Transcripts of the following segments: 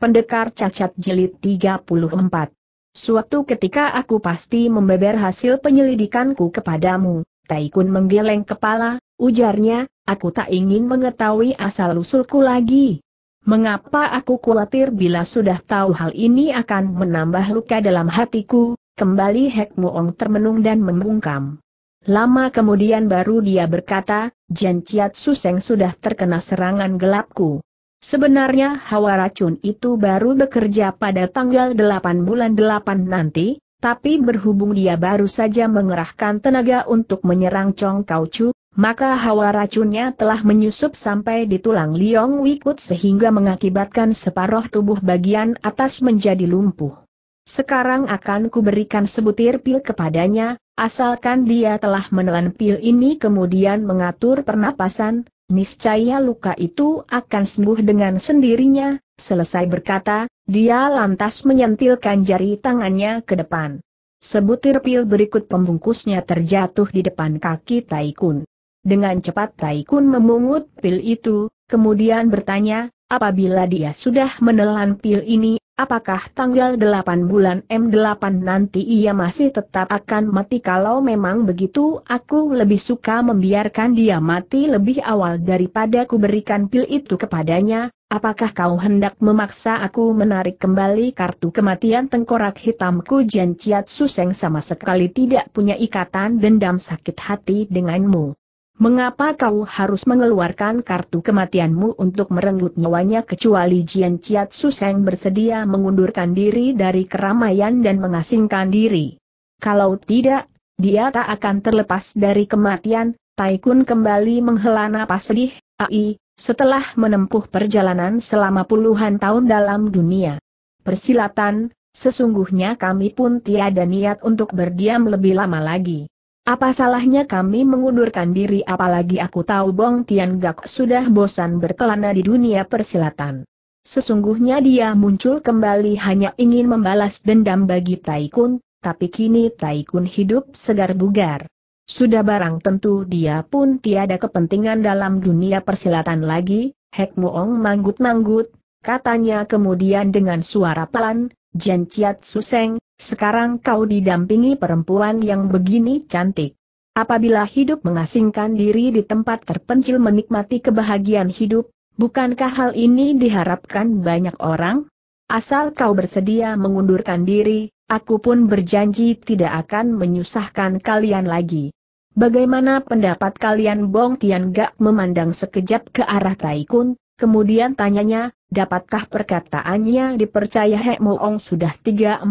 Pendekar Cacat Jilid 34. Suatu ketika aku pasti membeber hasil penyelidikanku kepadamu, Taikun menggeleng kepala, ujarnya, aku tak ingin mengetahui asal-usulku lagi. Mengapa aku khawatir bila sudah tahu hal ini akan menambah luka dalam hatiku, kembali Hek Muong termenung dan membungkam. Lama kemudian baru dia berkata, Jen Chiat Suseng sudah terkena serangan gelapku. Sebenarnya hawa racun itu baru bekerja pada tanggal 8 bulan 8 nanti, tapi berhubung dia baru saja mengerahkan tenaga untuk menyerang Chong Kau Chu, maka hawa racunnya telah menyusup sampai di tulang Liong Wikut sehingga mengakibatkan separuh tubuh bagian atas menjadi lumpuh. Sekarang akan kuberikan sebutir pil kepadanya, asalkan dia telah menelan pil ini kemudian mengatur pernapasan, Niscaya luka itu akan sembuh dengan sendirinya, selesai berkata, dia lantas menyentilkan jari tangannya ke depan. Sebutir pil berikut pembungkusnya terjatuh di depan kaki Taikun. Dengan cepat Taikun memungut pil itu, kemudian bertanya, apabila dia sudah menelan pil ini, Apakah tanggal 8 bulan M8 nanti ia masih tetap akan mati kalau memang begitu aku lebih suka membiarkan dia mati lebih awal daripada ku berikan pil itu kepadanya, apakah kau hendak memaksa aku menarik kembali kartu kematian tengkorak hitamku Jan Ciat Suseng sama sekali tidak punya ikatan dendam sakit hati denganmu. Mengapa kau harus mengeluarkan kartu kematianmu untuk merenggut nyawanya kecuali Jian Chiat Suseng bersedia mengundurkan diri dari keramaian dan mengasingkan diri? Kalau tidak, dia tak akan terlepas dari kematian, Taikun kembali menghela napas sedih, ai, setelah menempuh perjalanan selama puluhan tahun dalam dunia. Persilatan, sesungguhnya kami pun tiada niat untuk berdiam lebih lama lagi. Apa salahnya kami mengundurkan diri apalagi aku tahu Bong Tian Gak sudah bosan berkelana di dunia persilatan. Sesungguhnya dia muncul kembali hanya ingin membalas dendam bagi Taikun, tapi kini Taikun hidup segar bugar. Sudah barang tentu dia pun tiada kepentingan dalam dunia persilatan lagi, Hek Muong manggut-manggut, katanya kemudian dengan suara pelan, Jen Chiat Suseng, sekarang kau didampingi perempuan yang begini cantik. Apabila hidup mengasingkan diri di tempat terpencil menikmati kebahagiaan hidup, bukankah hal ini diharapkan banyak orang? Asal kau bersedia mengundurkan diri, aku pun berjanji tidak akan menyusahkan kalian lagi. Bagaimana pendapat kalian Bong Tian Gak memandang sekejap ke arah Taikun, Kemudian tanyanya, dapatkah perkataannya dipercaya Hek Moong sudah 340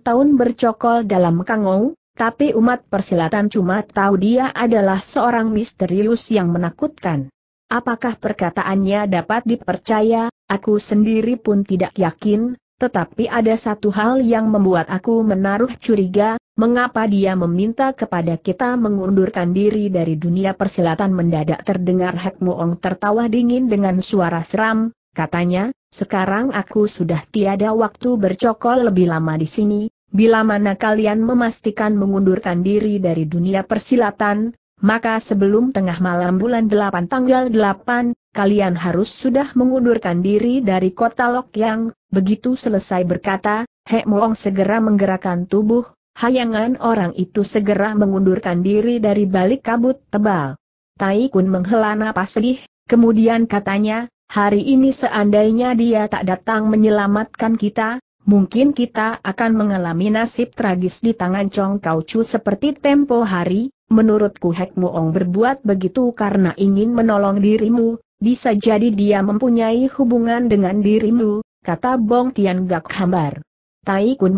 tahun bercokol dalam kangou? Tapi umat persilatan cuma tahu dia adalah seorang misterius yang menakutkan. Apakah perkataannya dapat dipercaya, aku sendiri pun tidak yakin, tetapi ada satu hal yang membuat aku menaruh curiga, mengapa dia meminta kepada kita mengundurkan diri dari dunia persilatan mendadak terdengar Hek Muong tertawa dingin dengan suara seram, katanya, sekarang aku sudah tiada waktu bercokol lebih lama di sini, bila mana kalian memastikan mengundurkan diri dari dunia persilatan, maka sebelum tengah malam bulan 8 tanggal 8, kalian harus sudah mengundurkan diri dari kota Lok Yang, begitu selesai berkata, Hek Muong segera menggerakkan tubuh, Hayangan orang itu segera mengundurkan diri dari balik kabut tebal. Tai Kun menghela napas sedih, kemudian katanya, hari ini seandainya dia tak datang menyelamatkan kita, mungkin kita akan mengalami nasib tragis di tangan Chong Kau Chu seperti tempo hari, menurutku Hek Muong berbuat begitu karena ingin menolong dirimu, bisa jadi dia mempunyai hubungan dengan dirimu, kata Bong Tian Gak Hambar. Tai Kun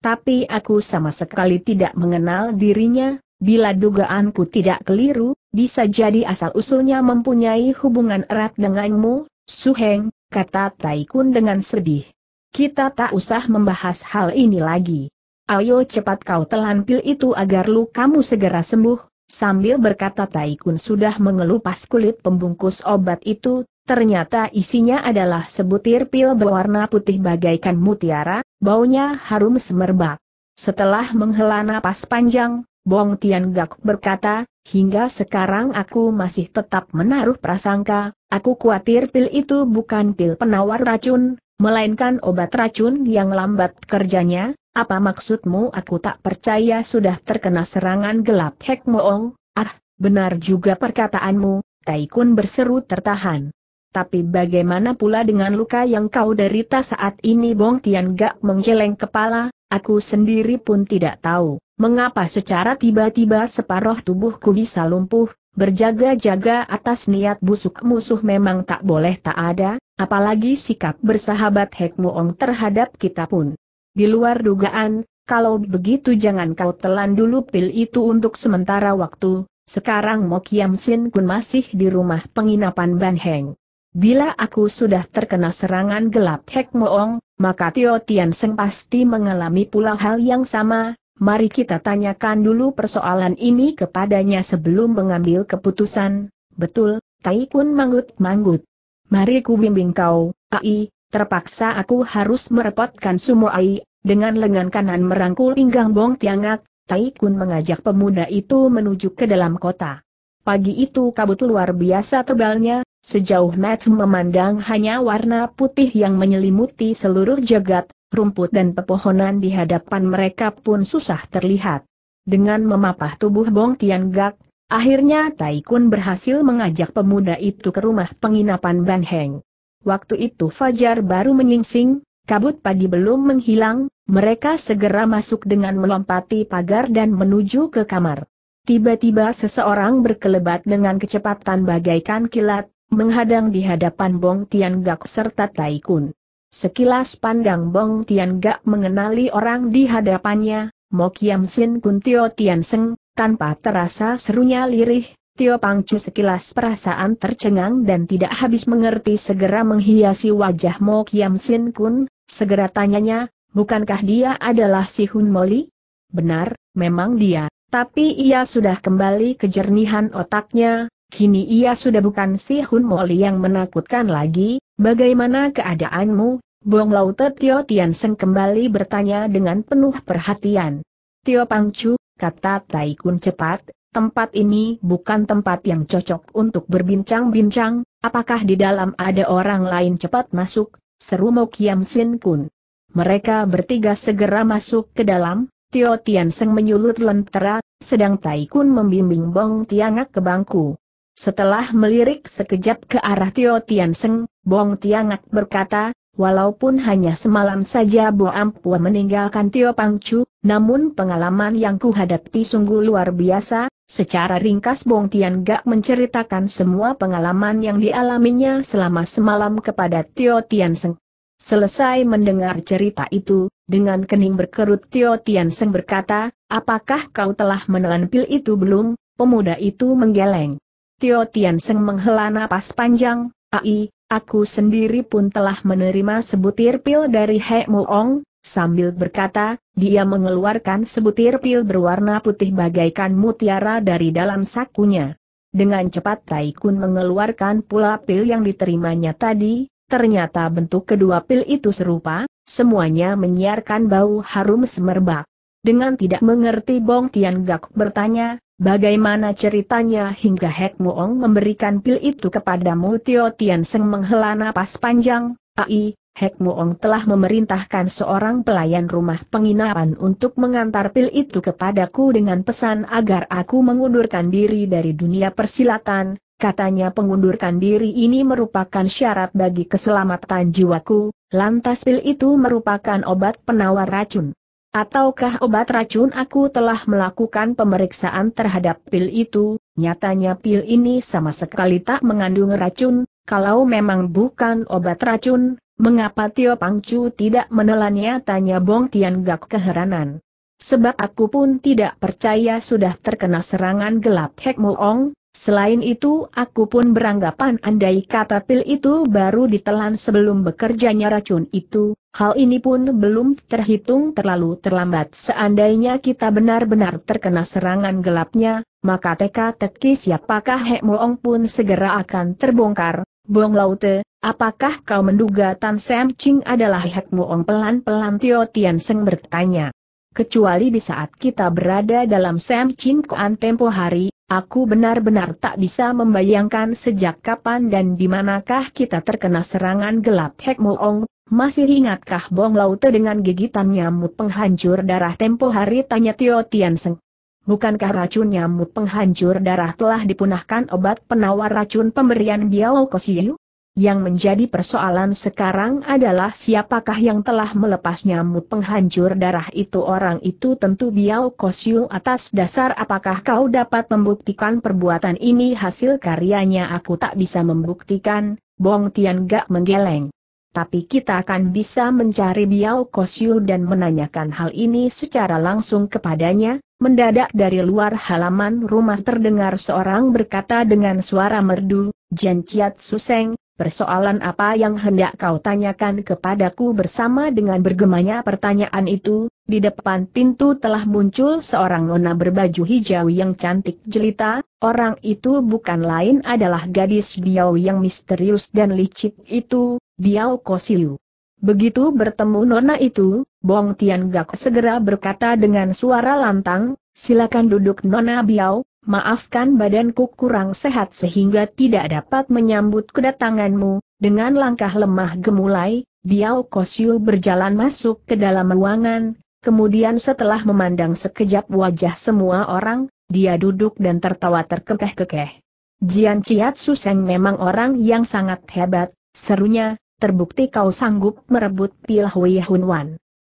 tapi aku sama sekali tidak mengenal dirinya, bila dugaanku tidak keliru, bisa jadi asal-usulnya mempunyai hubungan erat denganmu, Su Heng. kata Taikun dengan sedih. Kita tak usah membahas hal ini lagi. Ayo cepat kau telan pil itu agar lu kamu segera sembuh, sambil berkata Taikun sudah mengelupas kulit pembungkus obat itu, Ternyata isinya adalah sebutir pil berwarna putih bagaikan mutiara, baunya harum semerbak. Setelah menghela napas panjang, Bong Tian Gak berkata, hingga sekarang aku masih tetap menaruh prasangka, aku khawatir pil itu bukan pil penawar racun, melainkan obat racun yang lambat kerjanya, apa maksudmu aku tak percaya sudah terkena serangan gelap Hek Moong, ah, benar juga perkataanmu, Taikun berseru tertahan. Tapi bagaimana pula dengan luka yang kau derita saat ini Bong Tian Gak menggeleng kepala, aku sendiri pun tidak tahu, mengapa secara tiba-tiba separuh tubuhku bisa lumpuh, berjaga-jaga atas niat busuk musuh memang tak boleh tak ada, apalagi sikap bersahabat Hek Muong terhadap kita pun. Di luar dugaan, kalau begitu jangan kau telan dulu pil itu untuk sementara waktu, sekarang Mokiam Sin Kun masih di rumah penginapan Ban Heng. Bila aku sudah terkena serangan gelap Hek Moong, maka Tio Tian Seng pasti mengalami pula hal yang sama, mari kita tanyakan dulu persoalan ini kepadanya sebelum mengambil keputusan, betul, Tai Kun manggut-manggut. Mari ku bimbing kau, Ai, terpaksa aku harus merepotkan semua Ai, dengan lengan kanan merangkul pinggang Bong Tiangak, Tai Kun mengajak pemuda itu menuju ke dalam kota. Pagi itu kabut luar biasa tebalnya, Sejauh Matsu memandang hanya warna putih yang menyelimuti seluruh jagat, rumput dan pepohonan di hadapan mereka pun susah terlihat. Dengan memapah tubuh Bong Tian Gak, akhirnya Tai Kun berhasil mengajak pemuda itu ke rumah penginapan Ban Heng. Waktu itu Fajar baru menyingsing, kabut pagi belum menghilang, mereka segera masuk dengan melompati pagar dan menuju ke kamar. Tiba-tiba seseorang berkelebat dengan kecepatan bagaikan kilat, menghadang di hadapan Bong Tian Gak serta Tai Kun. Sekilas pandang Bong Tian Gak mengenali orang di hadapannya, Kiam Sin Kun Tio Tian Seng, tanpa terasa serunya lirih, Tio Pang Chu sekilas perasaan tercengang dan tidak habis mengerti segera menghiasi wajah Kiam Sin Kun, segera tanyanya, bukankah dia adalah si Hun Moli? Benar, memang dia, tapi ia sudah kembali ke jernihan otaknya, Kini ia sudah bukan si Hun Moli yang menakutkan lagi, bagaimana keadaanmu? Bong Te Tio Tian Seng kembali bertanya dengan penuh perhatian. Tio Pangcu, kata Tai Kun cepat, tempat ini bukan tempat yang cocok untuk berbincang-bincang, apakah di dalam ada orang lain cepat masuk, seru Mo Kiam Sin Kun. Mereka bertiga segera masuk ke dalam, Tio Tian Seng menyulut lentera, sedang Tai Kun membimbing Bong Tiangak ke bangku. Setelah melirik sekejap ke arah Tio Tian Seng, Bong Tiangak berkata, Walaupun hanya semalam saja Bo Ampua meninggalkan Tio Pangcu, namun pengalaman yang kuhadapi sungguh luar biasa, secara ringkas Bong Tian Gak menceritakan semua pengalaman yang dialaminya selama semalam kepada Tio Tian Seng. Selesai mendengar cerita itu, dengan kening berkerut Tio Tian Seng berkata, apakah kau telah menelan pil itu belum? Pemuda itu menggeleng. Tio Seng menghela napas panjang, Ai, aku sendiri pun telah menerima sebutir pil dari He Ong, sambil berkata, dia mengeluarkan sebutir pil berwarna putih bagaikan mutiara dari dalam sakunya. Dengan cepat Taikun mengeluarkan pula pil yang diterimanya tadi, ternyata bentuk kedua pil itu serupa, semuanya menyiarkan bau harum semerbak. Dengan tidak mengerti Bong Tian Gak bertanya, Bagaimana ceritanya hingga Hek Muong memberikan pil itu kepadamu Tio Tian Seng menghela napas panjang, ai, Hek Muong telah memerintahkan seorang pelayan rumah penginapan untuk mengantar pil itu kepadaku dengan pesan agar aku mengundurkan diri dari dunia persilatan, katanya pengundurkan diri ini merupakan syarat bagi keselamatan jiwaku, lantas pil itu merupakan obat penawar racun. Ataukah obat racun aku telah melakukan pemeriksaan terhadap pil itu, nyatanya pil ini sama sekali tak mengandung racun, kalau memang bukan obat racun, mengapa Tio Pangcu tidak menelannya tanya Bong Tian Gak keheranan. Sebab aku pun tidak percaya sudah terkena serangan gelap Hek Ong, Selain itu, aku pun beranggapan andai kata pil itu baru ditelan sebelum bekerjanya racun itu, hal ini pun belum terhitung terlalu terlambat. Seandainya kita benar-benar terkena serangan gelapnya, maka teka-teki siapakah Hek Moong pun segera akan terbongkar. Bong Laute, apakah kau menduga Tan Sam Ching adalah Hek Moong pelan-pelan Tio Tian Seng bertanya. Kecuali di saat kita berada dalam Sam Ching Koan tempo hari, Aku benar-benar tak bisa membayangkan sejak kapan dan di manakah kita terkena serangan gelap Hek Moong. Masih ingatkah Bong Laute dengan gigitan nyamuk penghancur darah tempo hari tanya Tio Tian Seng. Bukankah racun nyamuk penghancur darah telah dipunahkan obat penawar racun pemberian Biao Kosiu? Yang menjadi persoalan sekarang adalah siapakah yang telah melepas nyamuk penghancur darah itu orang itu tentu Biao Kosiu atas dasar apakah kau dapat membuktikan perbuatan ini hasil karyanya aku tak bisa membuktikan, Bong Tian gak menggeleng. Tapi kita akan bisa mencari Biao Kosiu dan menanyakan hal ini secara langsung kepadanya, Mendadak dari luar halaman rumah terdengar seorang berkata dengan suara merdu, Jian Chiat Suseng, persoalan apa yang hendak kau tanyakan kepadaku bersama dengan bergemanya pertanyaan itu, di depan pintu telah muncul seorang nona berbaju hijau yang cantik jelita, orang itu bukan lain adalah gadis Biao yang misterius dan licik itu, Biao Kosiu. Begitu bertemu nona itu, Bong Tian Gak segera berkata dengan suara lantang, silakan duduk nona Biao, maafkan badanku kurang sehat sehingga tidak dapat menyambut kedatanganmu, dengan langkah lemah gemulai, Biao Kosyu berjalan masuk ke dalam ruangan, kemudian setelah memandang sekejap wajah semua orang, dia duduk dan tertawa terkekeh-kekeh. Jian Ciat Suseng memang orang yang sangat hebat, serunya, terbukti kau sanggup merebut Pil Hui Hun Wan.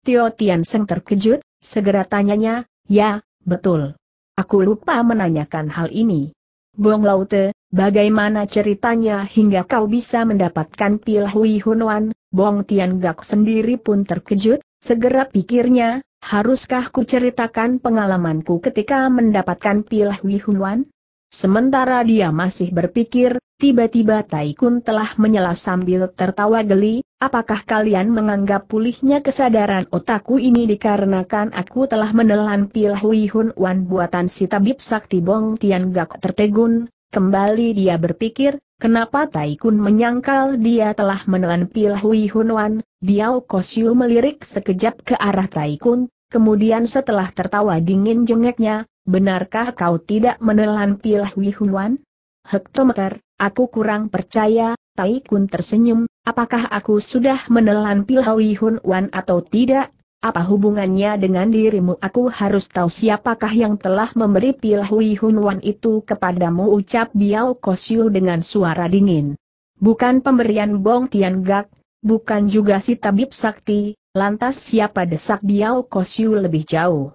Tio Tian Seng terkejut, segera tanyanya, ya, betul. Aku lupa menanyakan hal ini. Bong Laute, bagaimana ceritanya hingga kau bisa mendapatkan pil Hui Hunwan? Bong Gak sendiri pun terkejut, segera pikirnya, haruskah ku ceritakan pengalamanku ketika mendapatkan pil Hui Hunwan? Sementara dia masih berpikir, tiba-tiba Taikun telah menyela sambil tertawa geli, apakah kalian menganggap pulihnya kesadaran otakku ini dikarenakan aku telah menelan pil Hui Hun Wan buatan si tabib sakti Bong Tian Gak tertegun, kembali dia berpikir, kenapa Taikun menyangkal dia telah menelan pil Hui Hun Wan, Biao Kosiu melirik sekejap ke arah Taikun, kemudian setelah tertawa dingin jengeknya, benarkah kau tidak menelan pil Hui Huan? Hektometer, aku kurang percaya, Tai Kun tersenyum, apakah aku sudah menelan pil Hui Huan atau tidak? Apa hubungannya dengan dirimu? Aku harus tahu siapakah yang telah memberi pil Hui Huan itu kepadamu ucap Biao Kosyu dengan suara dingin. Bukan pemberian Bong Tian Gak, bukan juga si tabib sakti, lantas siapa desak Biao Kosyu lebih jauh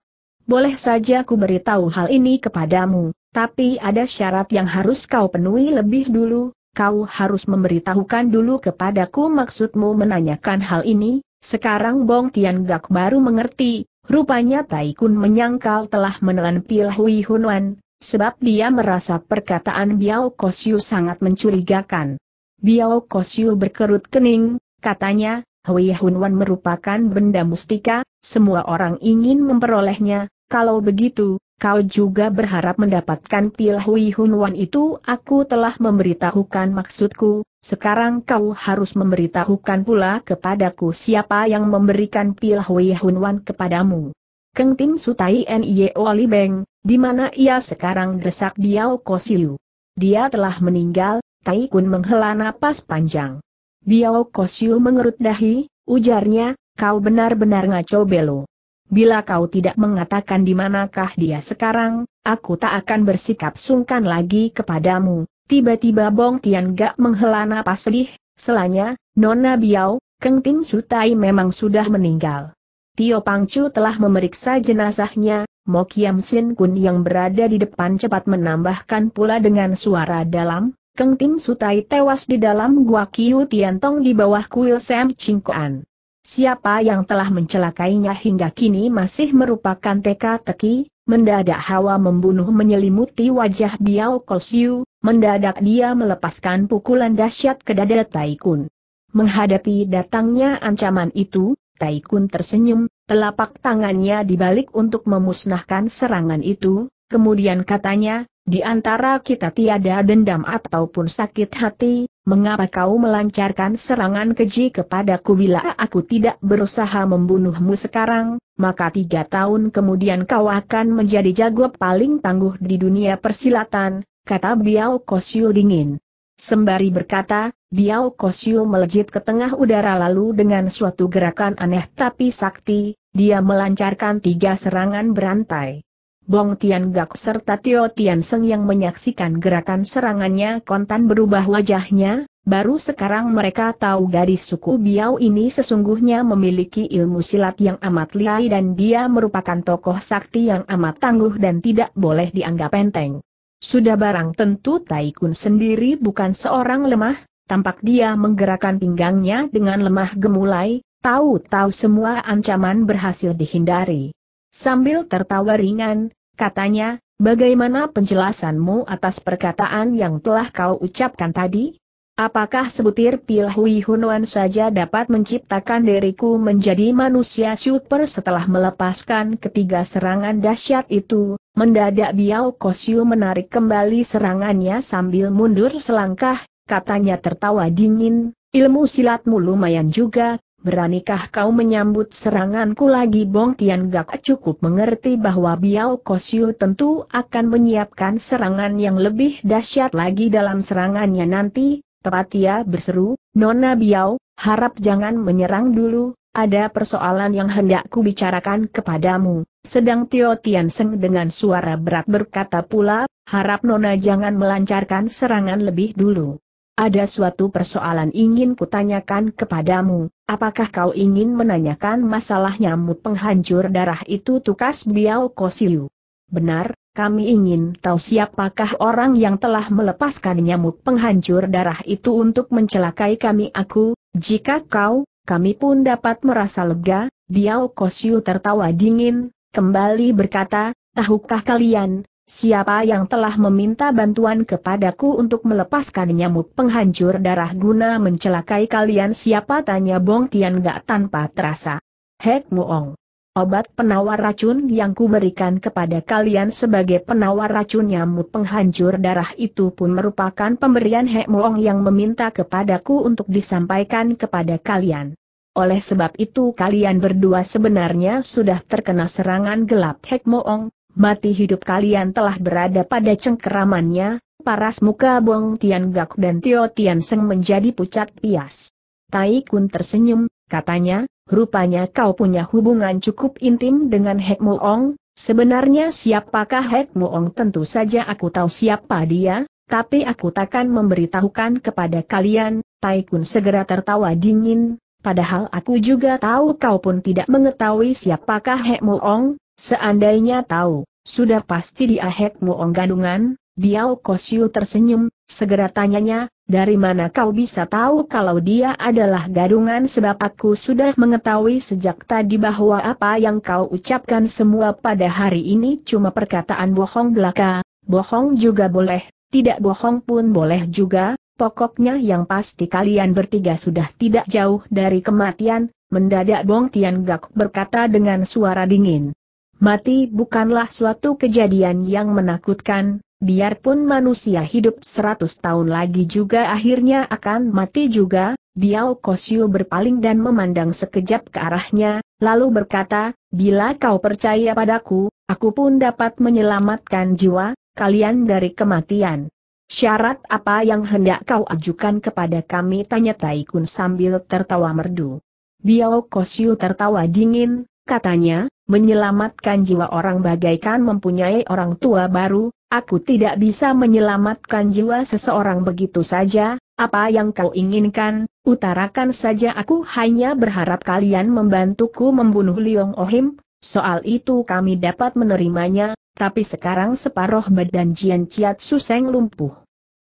boleh saja ku beritahu hal ini kepadamu, tapi ada syarat yang harus kau penuhi lebih dulu, kau harus memberitahukan dulu kepadaku maksudmu menanyakan hal ini, sekarang Bong Tian Gak baru mengerti, rupanya Tai Kun menyangkal telah menelan pil Hui Hun Wan, sebab dia merasa perkataan Biao Kosyu sangat mencurigakan. Biao Kosyu berkerut kening, katanya, Hui Hun Wan merupakan benda mustika, semua orang ingin memperolehnya, kalau begitu, kau juga berharap mendapatkan pil Hui Wan itu aku telah memberitahukan maksudku, sekarang kau harus memberitahukan pula kepadaku siapa yang memberikan pil Hui Wan kepadamu. Keng Tim Sutai Nye Li Beng, di mana ia sekarang desak Diao Kosiu. Dia telah meninggal, Tai Kun menghela napas panjang. Diao Kosiu mengerut dahi, ujarnya, kau benar-benar ngaco belo. Bila kau tidak mengatakan di manakah dia sekarang, aku tak akan bersikap sungkan lagi kepadamu. Tiba-tiba Bong Tian Gak menghela napas sedih, selanya, Nona Biao, Keng Ting Sutai memang sudah meninggal. Tio Pangcu telah memeriksa jenazahnya, Mo Kiam Sin Kun yang berada di depan cepat menambahkan pula dengan suara dalam, Keng Ting Sutai tewas di dalam gua Kiu Tong di bawah kuil Sam Ching Kuan. Siapa yang telah mencelakainya hingga kini masih merupakan teka-teki, mendadak hawa membunuh menyelimuti wajah Biao Kosiu, mendadak dia melepaskan pukulan dahsyat ke dada Taikun. Menghadapi datangnya ancaman itu, Taikun tersenyum, telapak tangannya dibalik untuk memusnahkan serangan itu, kemudian katanya, di antara kita tiada dendam ataupun sakit hati, mengapa kau melancarkan serangan keji kepadaku bila aku tidak berusaha membunuhmu sekarang, maka tiga tahun kemudian kau akan menjadi jago paling tangguh di dunia persilatan, kata Biao Kosio dingin. Sembari berkata, Biao Kosio melejit ke tengah udara lalu dengan suatu gerakan aneh tapi sakti, dia melancarkan tiga serangan berantai. Bong Tian Gak serta Tio Tian Seng yang menyaksikan gerakan serangannya kontan berubah wajahnya, baru sekarang mereka tahu gadis suku Biao ini sesungguhnya memiliki ilmu silat yang amat liai dan dia merupakan tokoh sakti yang amat tangguh dan tidak boleh dianggap enteng. Sudah barang tentu Tai Kun sendiri bukan seorang lemah, tampak dia menggerakkan pinggangnya dengan lemah gemulai, tahu-tahu semua ancaman berhasil dihindari. Sambil tertawa ringan, Katanya, bagaimana penjelasanmu atas perkataan yang telah kau ucapkan tadi? Apakah sebutir pil Hui Hunuan saja dapat menciptakan diriku menjadi manusia super setelah melepaskan ketiga serangan dahsyat itu? Mendadak Biao Kosiu menarik kembali serangannya sambil mundur selangkah, katanya tertawa dingin, ilmu silatmu lumayan juga, Beranikah kau menyambut seranganku lagi Bong Tian Gak cukup mengerti bahwa Biao Kosyu tentu akan menyiapkan serangan yang lebih dahsyat lagi dalam serangannya nanti, tepat ia berseru, Nona Biao, harap jangan menyerang dulu, ada persoalan yang hendak ku bicarakan kepadamu. Sedang Tio Tian Seng dengan suara berat berkata pula, harap Nona jangan melancarkan serangan lebih dulu. Ada suatu persoalan ingin kutanyakan kepadamu, apakah kau ingin menanyakan masalah nyamuk penghancur darah itu tukas Biao Kosiu? Benar, kami ingin tahu siapakah orang yang telah melepaskan nyamuk penghancur darah itu untuk mencelakai kami aku, jika kau, kami pun dapat merasa lega, Biao Kosiu tertawa dingin, kembali berkata, tahukah kalian, Siapa yang telah meminta bantuan kepadaku untuk melepaskan nyamuk penghancur darah guna mencelakai kalian siapa tanya Bong Tian gak tanpa terasa. Hek Muong. Obat penawar racun yang kuberikan kepada kalian sebagai penawar racun nyamuk penghancur darah itu pun merupakan pemberian Hek Muong yang meminta kepadaku untuk disampaikan kepada kalian. Oleh sebab itu kalian berdua sebenarnya sudah terkena serangan gelap Hek Muong, mati hidup kalian telah berada pada cengkeramannya, paras muka Bong Tian Gak dan Tio Tian Seng menjadi pucat pias. Tai Kun tersenyum, katanya, rupanya kau punya hubungan cukup intim dengan Hek Ong, sebenarnya siapakah Hek Ong tentu saja aku tahu siapa dia, tapi aku takkan memberitahukan kepada kalian, Tai Kun segera tertawa dingin, padahal aku juga tahu kau pun tidak mengetahui siapakah Hek Ong, Seandainya tahu, sudah pasti dia muong onggadungan, Biao Kosyu tersenyum, segera tanyanya, dari mana kau bisa tahu kalau dia adalah gadungan sebab aku sudah mengetahui sejak tadi bahwa apa yang kau ucapkan semua pada hari ini cuma perkataan bohong belaka, bohong juga boleh, tidak bohong pun boleh juga, pokoknya yang pasti kalian bertiga sudah tidak jauh dari kematian, mendadak Bong Tian Gak berkata dengan suara dingin. Mati bukanlah suatu kejadian yang menakutkan, biarpun manusia hidup 100 tahun lagi juga akhirnya akan mati juga, Biao Kosyu berpaling dan memandang sekejap ke arahnya, lalu berkata, bila kau percaya padaku, aku pun dapat menyelamatkan jiwa, kalian dari kematian. Syarat apa yang hendak kau ajukan kepada kami? Tanya Taikun sambil tertawa merdu. Biao Kosyu tertawa dingin, katanya, menyelamatkan jiwa orang bagaikan mempunyai orang tua baru, aku tidak bisa menyelamatkan jiwa seseorang begitu saja, apa yang kau inginkan, utarakan saja aku hanya berharap kalian membantuku membunuh Liong Ohim, soal itu kami dapat menerimanya, tapi sekarang separoh badan Jian Ciat Suseng lumpuh.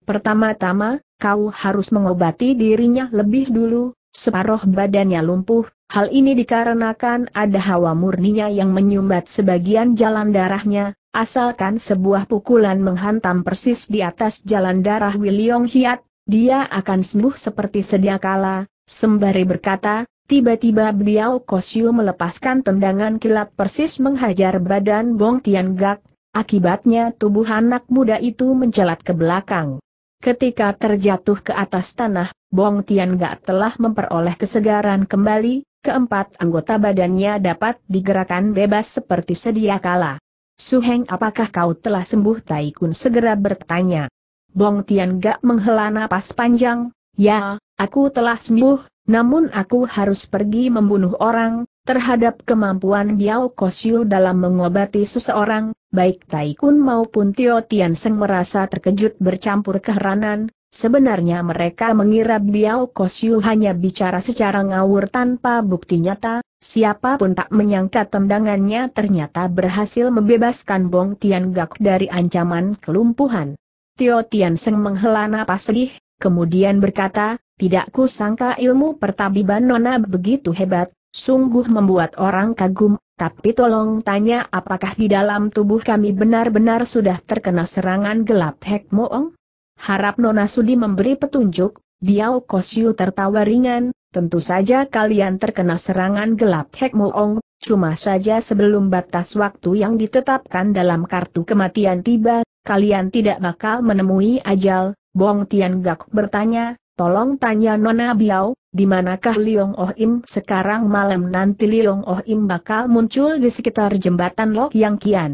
Pertama-tama, kau harus mengobati dirinya lebih dulu, Separoh badannya lumpuh, Hal ini dikarenakan ada hawa murninya yang menyumbat sebagian jalan darahnya, asalkan sebuah pukulan menghantam persis di atas jalan darah William Hiat, dia akan sembuh seperti sedia kala, sembari berkata, tiba-tiba beliau Kosyu melepaskan tendangan kilat persis menghajar badan Bong Tian Gak, akibatnya tubuh anak muda itu mencelat ke belakang. Ketika terjatuh ke atas tanah, Bong Tian Gak telah memperoleh kesegaran kembali, Keempat anggota badannya dapat digerakkan bebas seperti sedia kala. Suheng apakah kau telah sembuh Taikun segera bertanya. Bong Tian gak menghela napas panjang, ya, aku telah sembuh, namun aku harus pergi membunuh orang, terhadap kemampuan Biao Kosyu dalam mengobati seseorang, baik Taikun maupun Tio Tian Seng merasa terkejut bercampur keheranan, Sebenarnya mereka mengira Biao Kosyu hanya bicara secara ngawur tanpa bukti nyata, siapapun tak menyangka tendangannya ternyata berhasil membebaskan Bong Tian Gak dari ancaman kelumpuhan. Tio Tian Seng menghela napas sedih, kemudian berkata, tidak kusangka ilmu pertabiban Nona begitu hebat, sungguh membuat orang kagum, tapi tolong tanya apakah di dalam tubuh kami benar-benar sudah terkena serangan gelap Hek Moong? Harap Nona Sudi memberi petunjuk, Biao Kosyu tertawa ringan, tentu saja kalian terkena serangan gelap Hek Moong, cuma saja sebelum batas waktu yang ditetapkan dalam kartu kematian tiba, kalian tidak bakal menemui ajal, Bong Tian Gak bertanya, tolong tanya Nona Biao, di manakah Liong Oh sekarang malam nanti Liong Oh Im bakal muncul di sekitar jembatan Lok Yang Kian.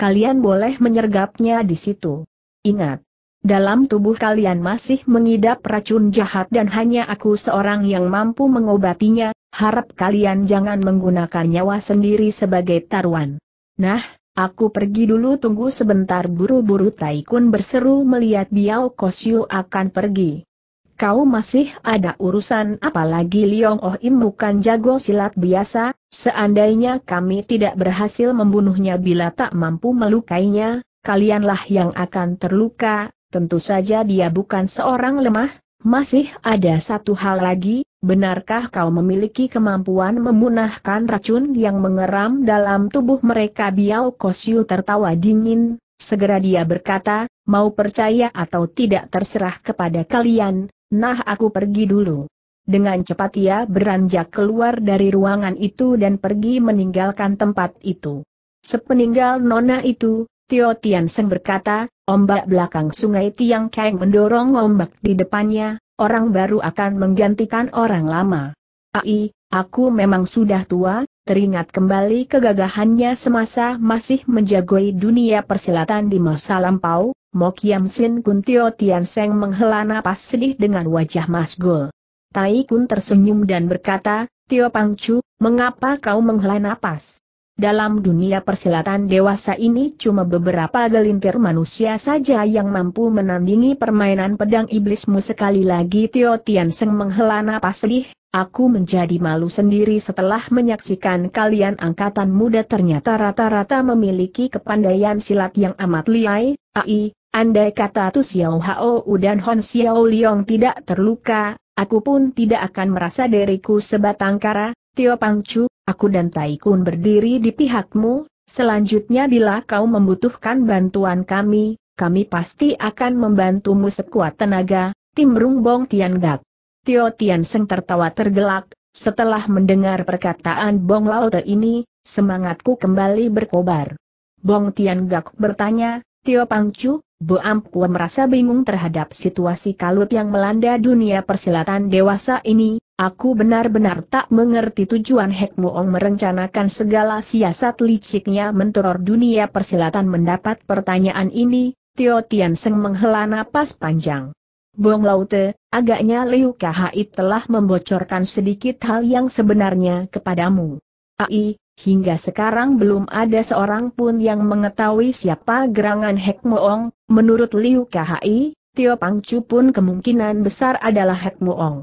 Kalian boleh menyergapnya di situ. Ingat, dalam tubuh kalian masih mengidap racun jahat dan hanya aku seorang yang mampu mengobatinya, harap kalian jangan menggunakan nyawa sendiri sebagai taruhan. Nah, aku pergi dulu tunggu sebentar buru-buru Taikun berseru melihat Biao Kosyu akan pergi. Kau masih ada urusan apalagi Liong Oh Im bukan jago silat biasa, seandainya kami tidak berhasil membunuhnya bila tak mampu melukainya, kalianlah yang akan terluka, Tentu saja dia bukan seorang lemah, masih ada satu hal lagi, benarkah kau memiliki kemampuan memunahkan racun yang mengeram dalam tubuh mereka Biao Kosyu tertawa dingin, segera dia berkata, mau percaya atau tidak terserah kepada kalian, nah aku pergi dulu. Dengan cepat ia beranjak keluar dari ruangan itu dan pergi meninggalkan tempat itu. Sepeninggal nona itu, Tio Tian Seng berkata, ombak belakang sungai Tiang Kang mendorong ombak di depannya, orang baru akan menggantikan orang lama. Ai, aku memang sudah tua, teringat kembali kegagahannya semasa masih menjagoi dunia persilatan di masa lampau, Mok Yam Sin Kun Tio Tian Seng menghela napas sedih dengan wajah masgul. Tai Kun tersenyum dan berkata, Tio Pangcu, mengapa kau menghela napas? Dalam dunia persilatan dewasa ini cuma beberapa gelintir manusia saja yang mampu menandingi permainan pedang iblismu sekali lagi Tio Tian Seng menghela napas sedih, aku menjadi malu sendiri setelah menyaksikan kalian angkatan muda ternyata rata-rata memiliki kepandaian silat yang amat liai, ai, andai kata Tu Xiao Hao dan Hon Xiao Liong tidak terluka, aku pun tidak akan merasa diriku sebatang kara, Tio Pangcu, aku dan Taikun berdiri di pihakmu, selanjutnya bila kau membutuhkan bantuan kami, kami pasti akan membantumu sekuat tenaga, tim Bong Tian Gak. Tio Tian Seng tertawa tergelak, setelah mendengar perkataan Bong Laute ini, semangatku kembali berkobar. Bong Tian Gak bertanya, Tio Chu, Bo Ampua merasa bingung terhadap situasi kalut yang melanda dunia persilatan dewasa ini, Aku benar-benar tak mengerti tujuan Hek Muong merencanakan segala siasat liciknya menteror dunia persilatan mendapat pertanyaan ini, Tio Tian Seng menghela napas panjang. Bong Laute, agaknya Liu Kahai telah membocorkan sedikit hal yang sebenarnya kepadamu. Ai, hingga sekarang belum ada seorang pun yang mengetahui siapa gerangan Hek Muong, menurut Liu Kahai, Tio Pangcu pun kemungkinan besar adalah Hek Muong.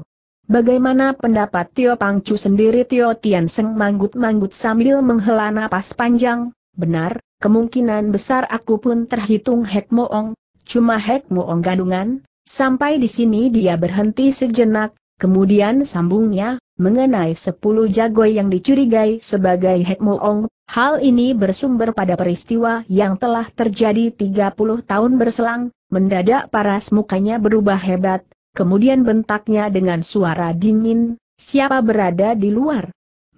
Bagaimana pendapat Tio Pangcu sendiri Tio Tianseng manggut-manggut sambil menghela napas panjang, benar, kemungkinan besar aku pun terhitung Hek Moong, cuma Hek Moong gandungan, sampai di sini dia berhenti sejenak, kemudian sambungnya, mengenai sepuluh jago yang dicurigai sebagai Hek Moong, hal ini bersumber pada peristiwa yang telah terjadi tiga puluh tahun berselang, mendadak paras mukanya berubah hebat, Kemudian bentaknya dengan suara dingin, siapa berada di luar?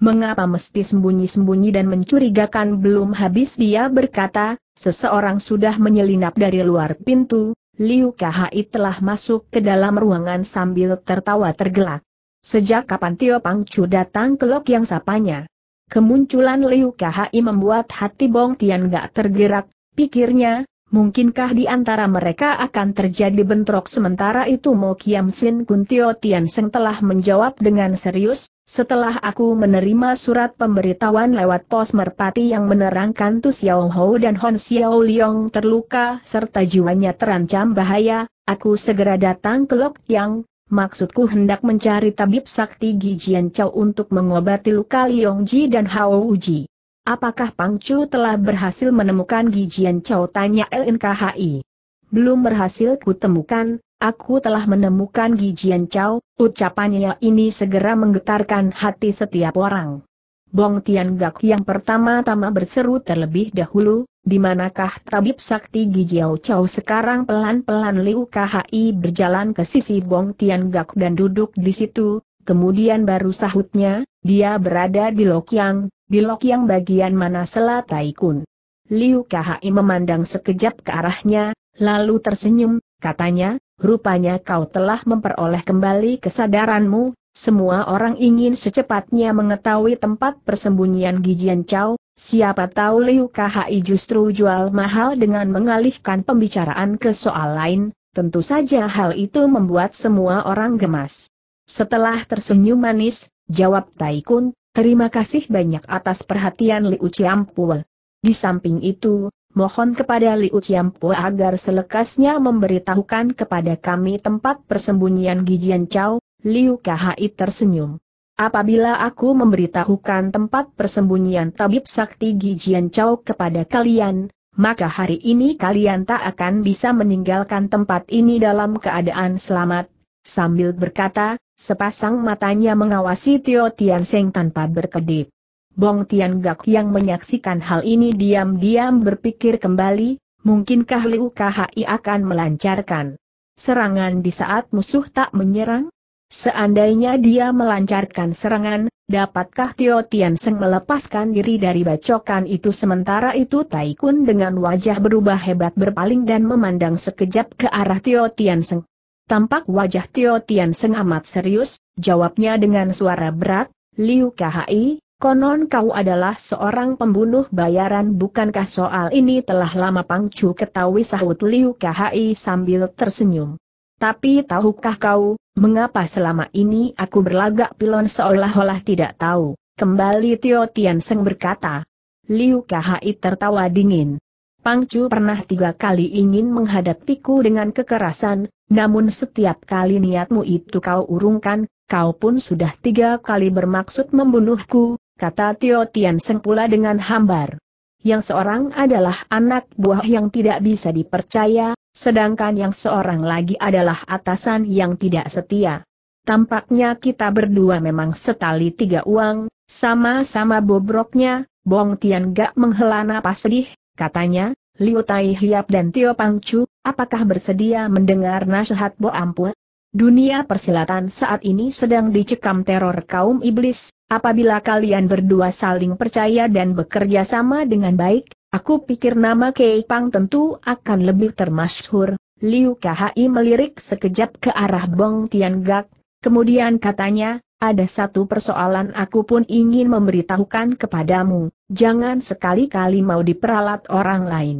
Mengapa mesti sembunyi-sembunyi dan mencurigakan belum habis dia berkata, seseorang sudah menyelinap dari luar pintu, Liu Kahai telah masuk ke dalam ruangan sambil tertawa tergelak. Sejak kapan Tio Pangcu datang ke lok yang sapanya? Kemunculan Liu Kahai membuat hati Bong Tian gak tergerak, pikirnya, Mungkinkah di antara mereka akan terjadi bentrok sementara itu Mo Kiam Sin Kun Tio Tian Seng telah menjawab dengan serius, setelah aku menerima surat pemberitahuan lewat pos merpati yang menerangkan Tu Xiao Ho dan Hon Xiao Liong terluka serta jiwanya terancam bahaya, aku segera datang ke Lok Yang, maksudku hendak mencari tabib sakti Gijian Chow untuk mengobati luka Liong Ji dan Hao Uji. Apakah Pang Chu telah berhasil menemukan Gijian Chow? Tanya LNKHI. Belum berhasil kutemukan, aku telah menemukan Gijian Chow, ucapannya ini segera menggetarkan hati setiap orang. Bong Tian Gak yang pertama-tama berseru terlebih dahulu, di manakah tabib sakti Gijiao Chow sekarang pelan-pelan Liu KHI berjalan ke sisi Bong Tian Gak dan duduk di situ, kemudian baru sahutnya, dia berada di Lokyang, di lok yang bagian mana Selat Taikun? Liu Kai memandang sekejap ke arahnya, lalu tersenyum, katanya, rupanya kau telah memperoleh kembali kesadaranmu, semua orang ingin secepatnya mengetahui tempat persembunyian Gijian Chow, siapa tahu Liu Kai justru jual mahal dengan mengalihkan pembicaraan ke soal lain, tentu saja hal itu membuat semua orang gemas. Setelah tersenyum manis, jawab Taikun, Terima kasih banyak atas perhatian Liu Ciampul. Di samping itu, mohon kepada Liu Ciampul agar selekasnya memberitahukan kepada kami tempat persembunyian Gijian Chow, Liu Kahai tersenyum. Apabila aku memberitahukan tempat persembunyian tabib sakti Gijian Chow kepada kalian, maka hari ini kalian tak akan bisa meninggalkan tempat ini dalam keadaan selamat. Sambil berkata, Sepasang matanya mengawasi Tio Tian Seng tanpa berkedip. Bong Tian Gak yang menyaksikan hal ini diam-diam berpikir kembali, mungkinkah Liu KHI akan melancarkan serangan di saat musuh tak menyerang? Seandainya dia melancarkan serangan, dapatkah Tio Tian Seng melepaskan diri dari bacokan itu sementara itu Taikun dengan wajah berubah hebat berpaling dan memandang sekejap ke arah Tio Tian Seng. Tampak wajah Tio Tian Seng amat serius, jawabnya dengan suara berat, Liu Kai, konon kau adalah seorang pembunuh bayaran bukankah soal ini telah lama Pangcu ketahui sahut Liu Kai sambil tersenyum. Tapi tahukah kau, mengapa selama ini aku berlagak pilon seolah-olah tidak tahu? Kembali Tio Tian Seng berkata. Liu Kai tertawa dingin. Pangcu pernah tiga kali ingin menghadapiku dengan kekerasan, namun setiap kali niatmu itu kau urungkan, kau pun sudah tiga kali bermaksud membunuhku, kata Tio Tian Seng pula dengan hambar. Yang seorang adalah anak buah yang tidak bisa dipercaya, sedangkan yang seorang lagi adalah atasan yang tidak setia. Tampaknya kita berdua memang setali tiga uang, sama-sama bobroknya, Bong Tian gak menghela napas sedih, katanya, Liu Tai Hiap dan Tio Pang Chu, apakah bersedia mendengar nasihat Bo Ampun? Dunia persilatan saat ini sedang dicekam teror kaum iblis, apabila kalian berdua saling percaya dan bekerja sama dengan baik, aku pikir nama Kei Pang tentu akan lebih termasyhur. Liu KHI melirik sekejap ke arah Bong Tian Gak, kemudian katanya, ada satu persoalan aku pun ingin memberitahukan kepadamu jangan sekali-kali mau diperalat orang lain.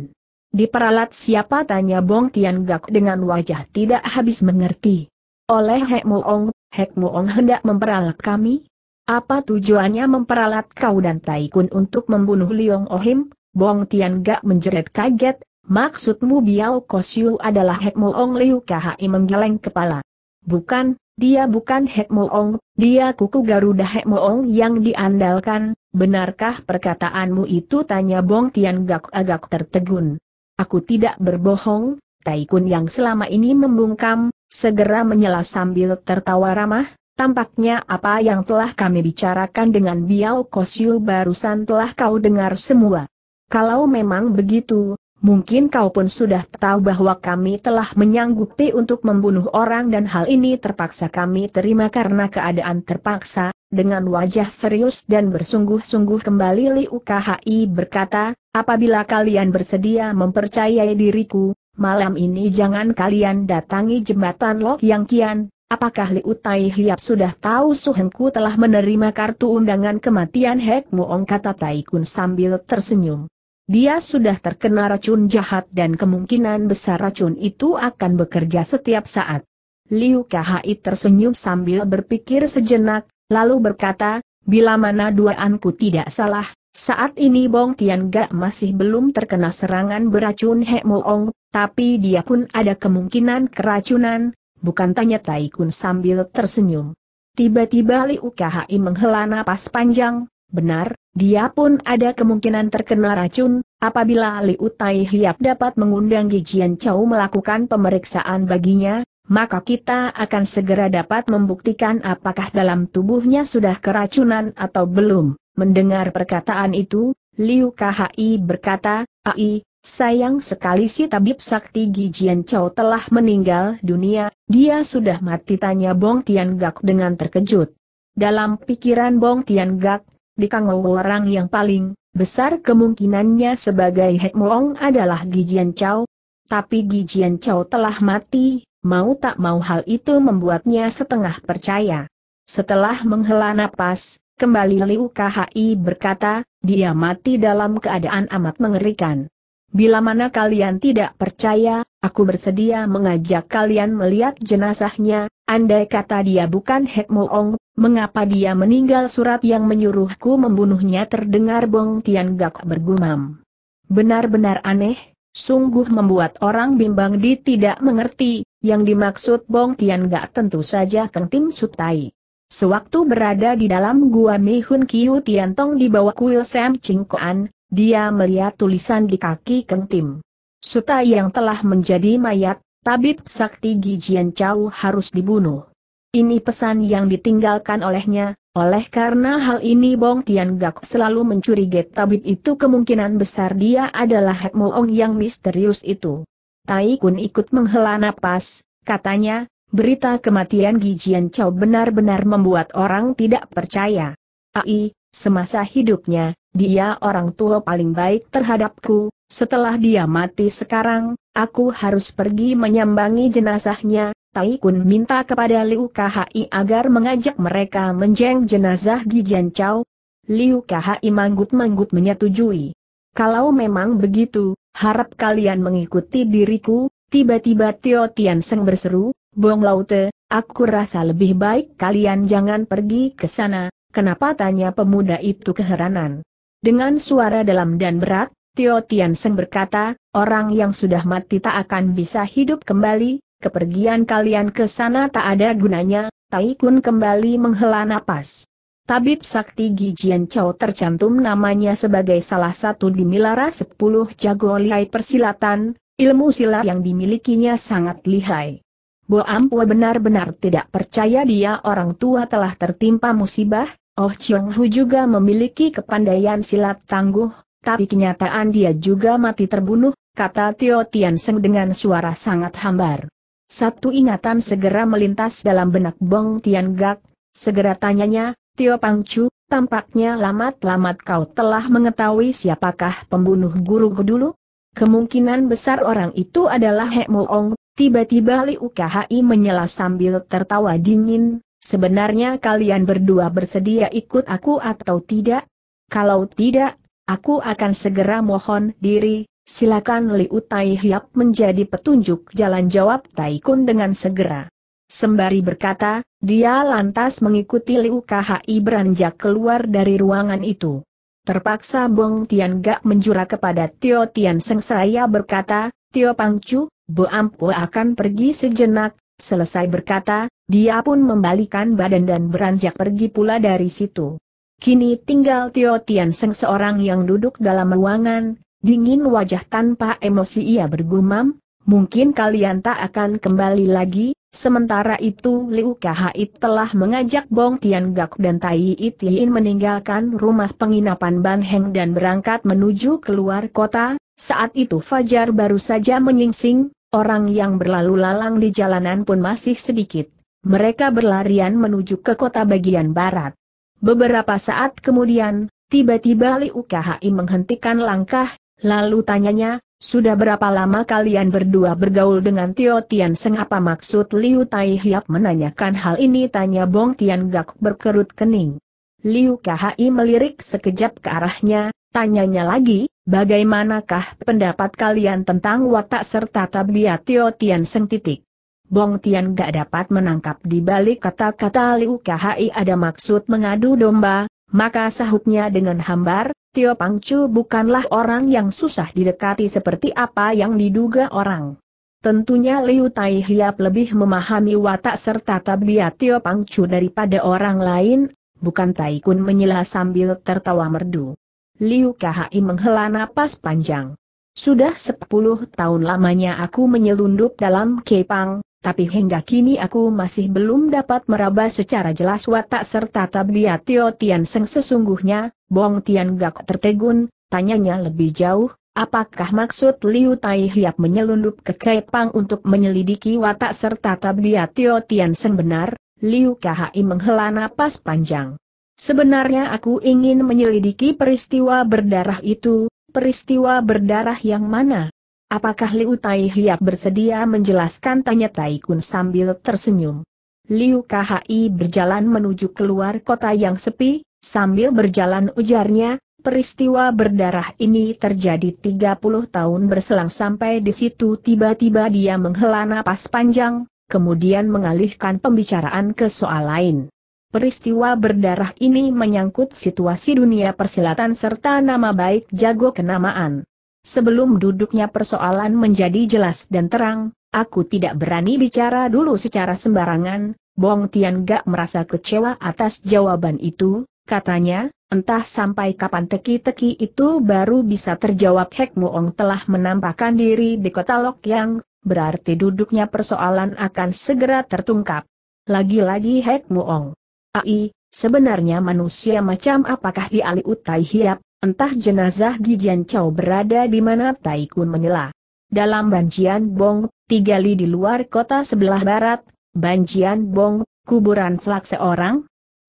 Diperalat siapa tanya Bong Tian Gak dengan wajah tidak habis mengerti. Oleh Hek Muong, Hek Muong hendak memperalat kami? Apa tujuannya memperalat kau dan Tai Kun untuk membunuh Liong Ohim? Bong Tian Gak menjerit kaget, maksudmu Biao Kosyu adalah Hek Muong Liu Khai menggeleng kepala. Bukan, dia bukan Hekmoong, dia kuku Garuda Hekmoong yang diandalkan, benarkah perkataanmu itu tanya Bong Tian Gak agak tertegun. Aku tidak berbohong, Taikun yang selama ini membungkam, segera menyela sambil tertawa ramah, tampaknya apa yang telah kami bicarakan dengan Biao Kosiu barusan telah kau dengar semua. Kalau memang begitu, Mungkin kau pun sudah tahu bahwa kami telah menyanggupi untuk membunuh orang dan hal ini terpaksa kami terima karena keadaan terpaksa, dengan wajah serius dan bersungguh-sungguh kembali Liu KHI berkata, apabila kalian bersedia mempercayai diriku, malam ini jangan kalian datangi jembatan Lok Yang Kian, apakah Liu Tai Hiap sudah tahu Suhengku telah menerima kartu undangan kematian Hek Muong kata Tai Kun sambil tersenyum. Dia sudah terkena racun jahat dan kemungkinan besar racun itu akan bekerja setiap saat. Liu Kahai tersenyum sambil berpikir sejenak, lalu berkata, bila mana duaanku tidak salah, saat ini Bong Tian Gak masih belum terkena serangan beracun He Moong, tapi dia pun ada kemungkinan keracunan, bukan tanya Taikun sambil tersenyum. Tiba-tiba Liu Kahai menghela napas panjang, benar, dia pun ada kemungkinan terkena racun, apabila Liu Tai Hiap dapat mengundang Gijian Chow melakukan pemeriksaan baginya, maka kita akan segera dapat membuktikan apakah dalam tubuhnya sudah keracunan atau belum. Mendengar perkataan itu, Liu Khi berkata, Ai, sayang sekali si tabib sakti Gijian Chow telah meninggal dunia, dia sudah mati tanya Bong Tian Gak dengan terkejut. Dalam pikiran Bong Tian Gak, di Bikangou orang yang paling besar kemungkinannya sebagai Hekmoong adalah Gijian Chow. Tapi Gijian Chow telah mati, mau tak mau hal itu membuatnya setengah percaya. Setelah menghela napas, kembali Liu KHI berkata, dia mati dalam keadaan amat mengerikan. Bila mana kalian tidak percaya, Aku bersedia mengajak kalian melihat jenazahnya, andai kata dia bukan Hekmo Ong, mengapa dia meninggal surat yang menyuruhku membunuhnya terdengar Bong Tian Gak bergumam. Benar-benar aneh, sungguh membuat orang bimbang di tidak mengerti, yang dimaksud Bong Tian Gak tentu saja Tim Sutai. Sewaktu berada di dalam gua Mi Hun Kiu Tong di bawah kuil Sam Ching Koan, dia melihat tulisan di kaki Tim. Suta yang telah menjadi mayat, tabib sakti Gijian Chau harus dibunuh. Ini pesan yang ditinggalkan olehnya, oleh karena hal ini Bong Tian Gak selalu mencurigai tabib itu kemungkinan besar dia adalah Moong yang misterius itu. Tai Kun ikut menghela napas, katanya, berita kematian Gijian Chau benar-benar membuat orang tidak percaya. Ai, semasa hidupnya, dia orang tua paling baik terhadapku, setelah dia mati sekarang, aku harus pergi menyambangi jenazahnya, Tai Kun minta kepada Liu I agar mengajak mereka menjeng jenazah di Chao. Liu I manggut-manggut menyetujui. Kalau memang begitu, harap kalian mengikuti diriku, tiba-tiba Tio Tian Seng berseru, Bong Laute, aku rasa lebih baik kalian jangan pergi ke sana, kenapa tanya pemuda itu keheranan. Dengan suara dalam dan berat, Tio Tian Seng berkata, orang yang sudah mati tak akan bisa hidup kembali, kepergian kalian ke sana tak ada gunanya, Tai Kun kembali menghela napas. Tabib Sakti Gijian Chow tercantum namanya sebagai salah satu di Milara sepuluh jago lihai persilatan, ilmu silat yang dimilikinya sangat lihai. Bo Ampua benar-benar tidak percaya dia orang tua telah tertimpa musibah, Oh Chiong Hu juga memiliki kepandaian silat tangguh, tapi kenyataan dia juga mati terbunuh, kata Tio Tian Seng dengan suara sangat hambar. Satu ingatan segera melintas dalam benak Bong Tian Gak, segera tanyanya, Tio Pang Chu, tampaknya lamat-lamat kau telah mengetahui siapakah pembunuh guru dulu? Kemungkinan besar orang itu adalah Hek Moong, tiba-tiba Liu Khai menyela sambil tertawa dingin, Sebenarnya kalian berdua bersedia ikut aku atau tidak? Kalau tidak, aku akan segera mohon diri, silakan Liu Tai Hiap menjadi petunjuk jalan jawab Taikun dengan segera. Sembari berkata, dia lantas mengikuti Liu KHI beranjak keluar dari ruangan itu. Terpaksa Bong Tian Gak menjura kepada Tio Tian Seng saya berkata, Tio Pangcu, Bo Ampo akan pergi sejenak, selesai berkata, dia pun membalikan badan dan beranjak pergi pula dari situ. Kini tinggal Tio Tian Seng seorang yang duduk dalam ruangan, dingin wajah tanpa emosi ia bergumam, mungkin kalian tak akan kembali lagi, sementara itu Liu Kahit telah mengajak Bong Tian Gak dan Tai Itiin meninggalkan rumah penginapan Ban Heng dan berangkat menuju keluar kota, saat itu Fajar baru saja menyingsing, orang yang berlalu lalang di jalanan pun masih sedikit. Mereka berlarian menuju ke kota bagian barat. Beberapa saat kemudian, tiba-tiba Liu Kai menghentikan langkah, lalu tanyanya, sudah berapa lama kalian berdua bergaul dengan Tio Tian Seng apa maksud Liu Tai Hiap menanyakan hal ini tanya Bong Tian Gak berkerut kening. Liu Kahai melirik sekejap ke arahnya, tanyanya lagi, bagaimanakah pendapat kalian tentang watak serta tabiat Tio Tian Seng titik? Bong Tian gak dapat menangkap di balik kata-kata Liu Kahai ada maksud mengadu domba, maka sahutnya dengan hambar, Tio Pangcu bukanlah orang yang susah didekati seperti apa yang diduga orang. Tentunya Liu Tai Hiap lebih memahami watak serta tabiat Tio Pangcu daripada orang lain, bukan Tai Kun menyela sambil tertawa merdu. Liu Kahai menghela napas panjang. Sudah sepuluh tahun lamanya aku menyelundup dalam kepang, tapi hingga kini aku masih belum dapat meraba secara jelas watak serta tabiat Tio Tian Seng sesungguhnya, Bong Tian Gak tertegun, tanyanya lebih jauh, apakah maksud Liu Tai Hiap menyelundup ke Kepang untuk menyelidiki watak serta tabiat Tio Tian Seng benar? Liu KHI menghela napas panjang. Sebenarnya aku ingin menyelidiki peristiwa berdarah itu, peristiwa berdarah yang mana? Apakah Liu Tai Hiap bersedia menjelaskan tanya Tai Kun sambil tersenyum? Liu Khi berjalan menuju keluar kota yang sepi, sambil berjalan ujarnya, peristiwa berdarah ini terjadi 30 tahun berselang sampai di situ tiba-tiba dia menghela napas panjang, kemudian mengalihkan pembicaraan ke soal lain. Peristiwa berdarah ini menyangkut situasi dunia persilatan serta nama baik jago kenamaan. Sebelum duduknya persoalan menjadi jelas dan terang, aku tidak berani bicara dulu secara sembarangan, Bong Tian gak merasa kecewa atas jawaban itu, katanya, entah sampai kapan teki-teki itu baru bisa terjawab Hek Muong telah menampakkan diri di kota Lok Yang, berarti duduknya persoalan akan segera tertungkap. Lagi-lagi Hek Muong. Ai, sebenarnya manusia macam apakah di Ali Utai Hiap, Entah jenazah Gijian Chow berada di mana Taikun menyela. Dalam Banjian Bong, tiga li di luar kota sebelah barat, Banjian Bong, kuburan selak seorang?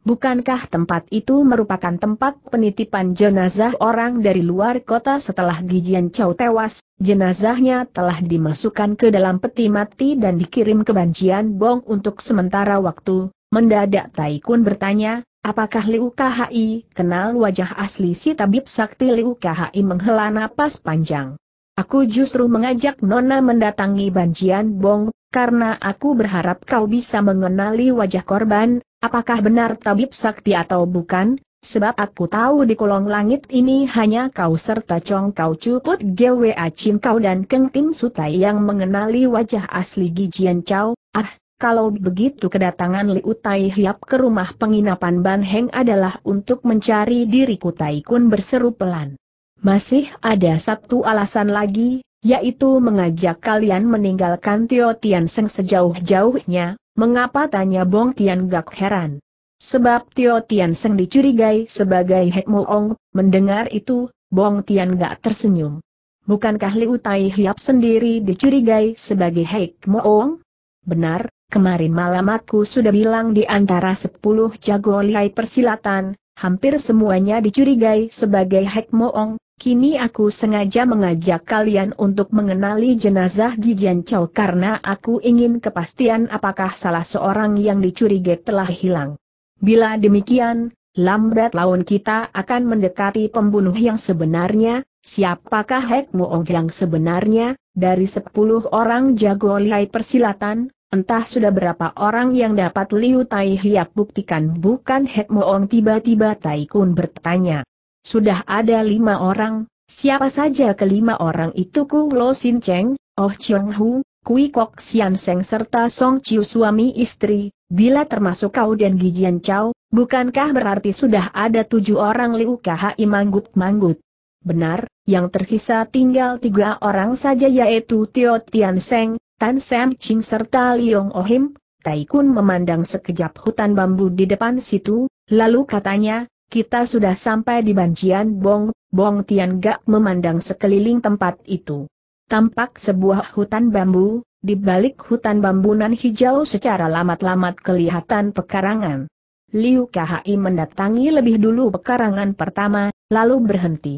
Bukankah tempat itu merupakan tempat penitipan jenazah orang dari luar kota setelah Gijian Chow tewas, jenazahnya telah dimasukkan ke dalam peti mati dan dikirim ke Banjian Bong untuk sementara waktu, mendadak Taikun bertanya, Apakah Liu KHI kenal wajah asli si tabib sakti Liu KHI menghela napas panjang? Aku justru mengajak Nona mendatangi Banjian Bong, karena aku berharap kau bisa mengenali wajah korban, apakah benar tabib sakti atau bukan, sebab aku tahu di kolong langit ini hanya kau serta Chong Kau Cuput GWA Chin Kau dan Keng Tim Sutai yang mengenali wajah asli Gijian Chow, ah, kalau begitu kedatangan Liu Tai Hiap ke rumah penginapan Ban Heng adalah untuk mencari diriku Tai Kun berseru pelan. Masih ada satu alasan lagi, yaitu mengajak kalian meninggalkan Tio Tian Seng sejauh-jauhnya, mengapa tanya Bong Tian Gak heran. Sebab Tio Tian Seng dicurigai sebagai Hekmo Ong, mendengar itu, Bong Tian Gak tersenyum. Bukankah Liu Tai Hiap sendiri dicurigai sebagai Hekmo Ong? Benar, Kemarin malam aku sudah bilang di antara sepuluh jago lihai persilatan, hampir semuanya dicurigai sebagai Hek Moong, Kini aku sengaja mengajak kalian untuk mengenali jenazah Gijian Chow karena aku ingin kepastian apakah salah seorang yang dicurigai telah hilang. Bila demikian, lambat laun kita akan mendekati pembunuh yang sebenarnya, siapakah Hek Moong yang sebenarnya, dari sepuluh orang jago lihai persilatan, Entah sudah berapa orang yang dapat Liu Tai Hiap buktikan bukan Hek Moong tiba-tiba Tai Kun bertanya. Sudah ada lima orang, siapa saja kelima orang itu Ku Lo Sin Cheng, Oh Chong Hu, Kui Kok Sian Seng serta Song Chiu suami istri, bila termasuk kau dan Gijian Chow, bukankah berarti sudah ada tujuh orang Liu Kahai manggut-manggut? Benar, yang tersisa tinggal tiga orang saja yaitu Tio Tian Seng, Tan Sam Ching serta Liong Ohim, Taikun memandang sekejap hutan bambu di depan situ, lalu katanya, kita sudah sampai di Bancian Bong, Bong Tian Gak memandang sekeliling tempat itu. Tampak sebuah hutan bambu, di balik hutan bambunan hijau secara lamat-lamat kelihatan pekarangan. Liu Khi mendatangi lebih dulu pekarangan pertama, lalu berhenti.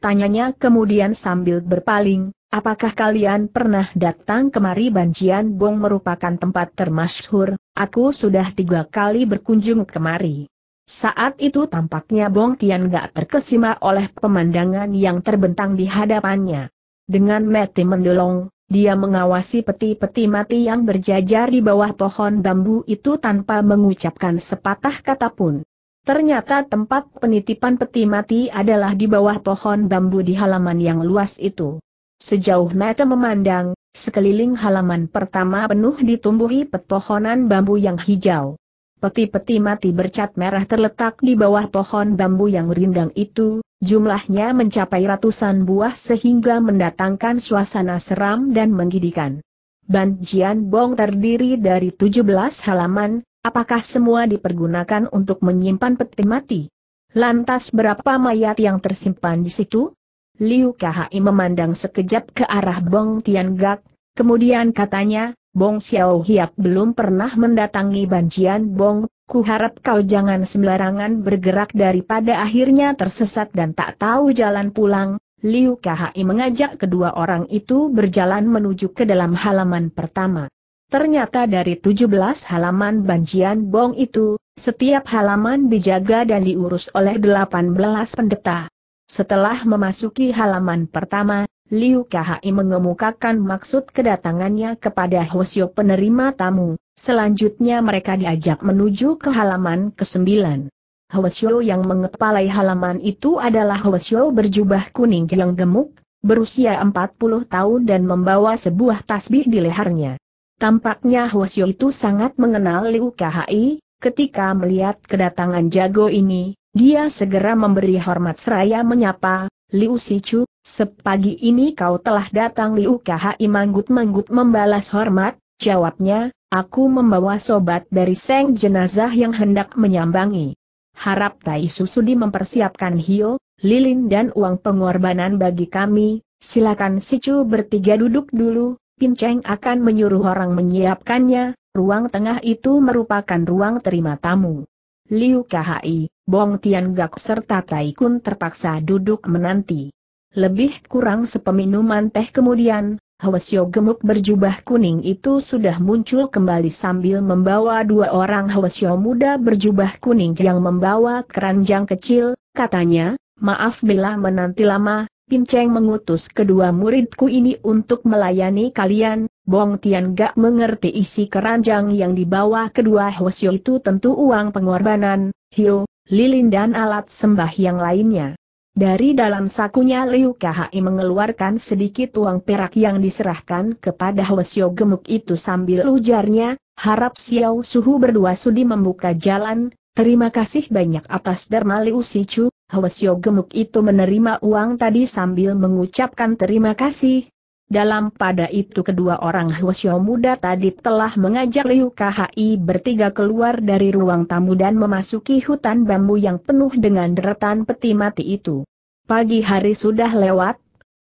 Tanyanya kemudian sambil berpaling, Apakah kalian pernah datang kemari Banjian Bong merupakan tempat termasyhur, aku sudah tiga kali berkunjung kemari. Saat itu tampaknya Bong Tian gak terkesima oleh pemandangan yang terbentang di hadapannya. Dengan mati mendelong, dia mengawasi peti-peti mati yang berjajar di bawah pohon bambu itu tanpa mengucapkan sepatah kata pun. Ternyata tempat penitipan peti mati adalah di bawah pohon bambu di halaman yang luas itu. Sejauh mata memandang, sekeliling halaman pertama penuh ditumbuhi pepohonan bambu yang hijau. Peti-peti mati bercat merah terletak di bawah pohon bambu yang rindang itu, jumlahnya mencapai ratusan buah sehingga mendatangkan suasana seram dan menggidikan. Jian Bong terdiri dari 17 halaman, apakah semua dipergunakan untuk menyimpan peti mati? Lantas berapa mayat yang tersimpan di situ? Liu Kahai memandang sekejap ke arah Bong Tian Gak, kemudian katanya, Bong Xiao Hiap belum pernah mendatangi Banjian Bong, Ku harap kau jangan sembarangan bergerak daripada akhirnya tersesat dan tak tahu jalan pulang. Liu Kahai mengajak kedua orang itu berjalan menuju ke dalam halaman pertama. Ternyata dari 17 halaman Banjian Bong itu, setiap halaman dijaga dan diurus oleh 18 pendeta. Setelah memasuki halaman pertama, Liu Kahai mengemukakan maksud kedatangannya kepada Hwasyo penerima tamu, selanjutnya mereka diajak menuju ke halaman ke-9. Hwasyo yang mengepalai halaman itu adalah Hwasyo berjubah kuning yang gemuk, berusia 40 tahun dan membawa sebuah tasbih di lehernya. Tampaknya Hwasyo itu sangat mengenal Liu Kahai, ketika melihat kedatangan jago ini, dia segera memberi hormat seraya menyapa, Liu Sichu, sepagi ini kau telah datang Liu Kai manggut-manggut membalas hormat, jawabnya, aku membawa sobat dari seng jenazah yang hendak menyambangi. Harap Tai Susudi mempersiapkan hio, lilin dan uang pengorbanan bagi kami, silakan Sichu bertiga duduk dulu, Pinceng akan menyuruh orang menyiapkannya, ruang tengah itu merupakan ruang terima tamu. Liu Khai, Bong Tian Gak serta Tai Kun terpaksa duduk menanti. Lebih kurang sepeminuman teh kemudian, Hwasyo gemuk berjubah kuning itu sudah muncul kembali sambil membawa dua orang Hwasyo muda berjubah kuning yang membawa keranjang kecil, katanya, maaf bila menanti lama, Cheng mengutus kedua muridku ini untuk melayani kalian, Bong Tian gak mengerti isi keranjang yang dibawa kedua Hwasyo itu tentu uang pengorbanan, Hio, lilin dan alat sembah yang lainnya. Dari dalam sakunya Liu Kahai mengeluarkan sedikit uang perak yang diserahkan kepada Hwasyo gemuk itu sambil ujarnya, harap Xiao Suhu berdua sudi membuka jalan, terima kasih banyak atas Dharma Liu Sichu, Hwasyo gemuk itu menerima uang tadi sambil mengucapkan terima kasih. Dalam pada itu kedua orang Hwasyo muda tadi telah mengajak Liu KHI bertiga keluar dari ruang tamu dan memasuki hutan bambu yang penuh dengan deretan peti mati itu. Pagi hari sudah lewat,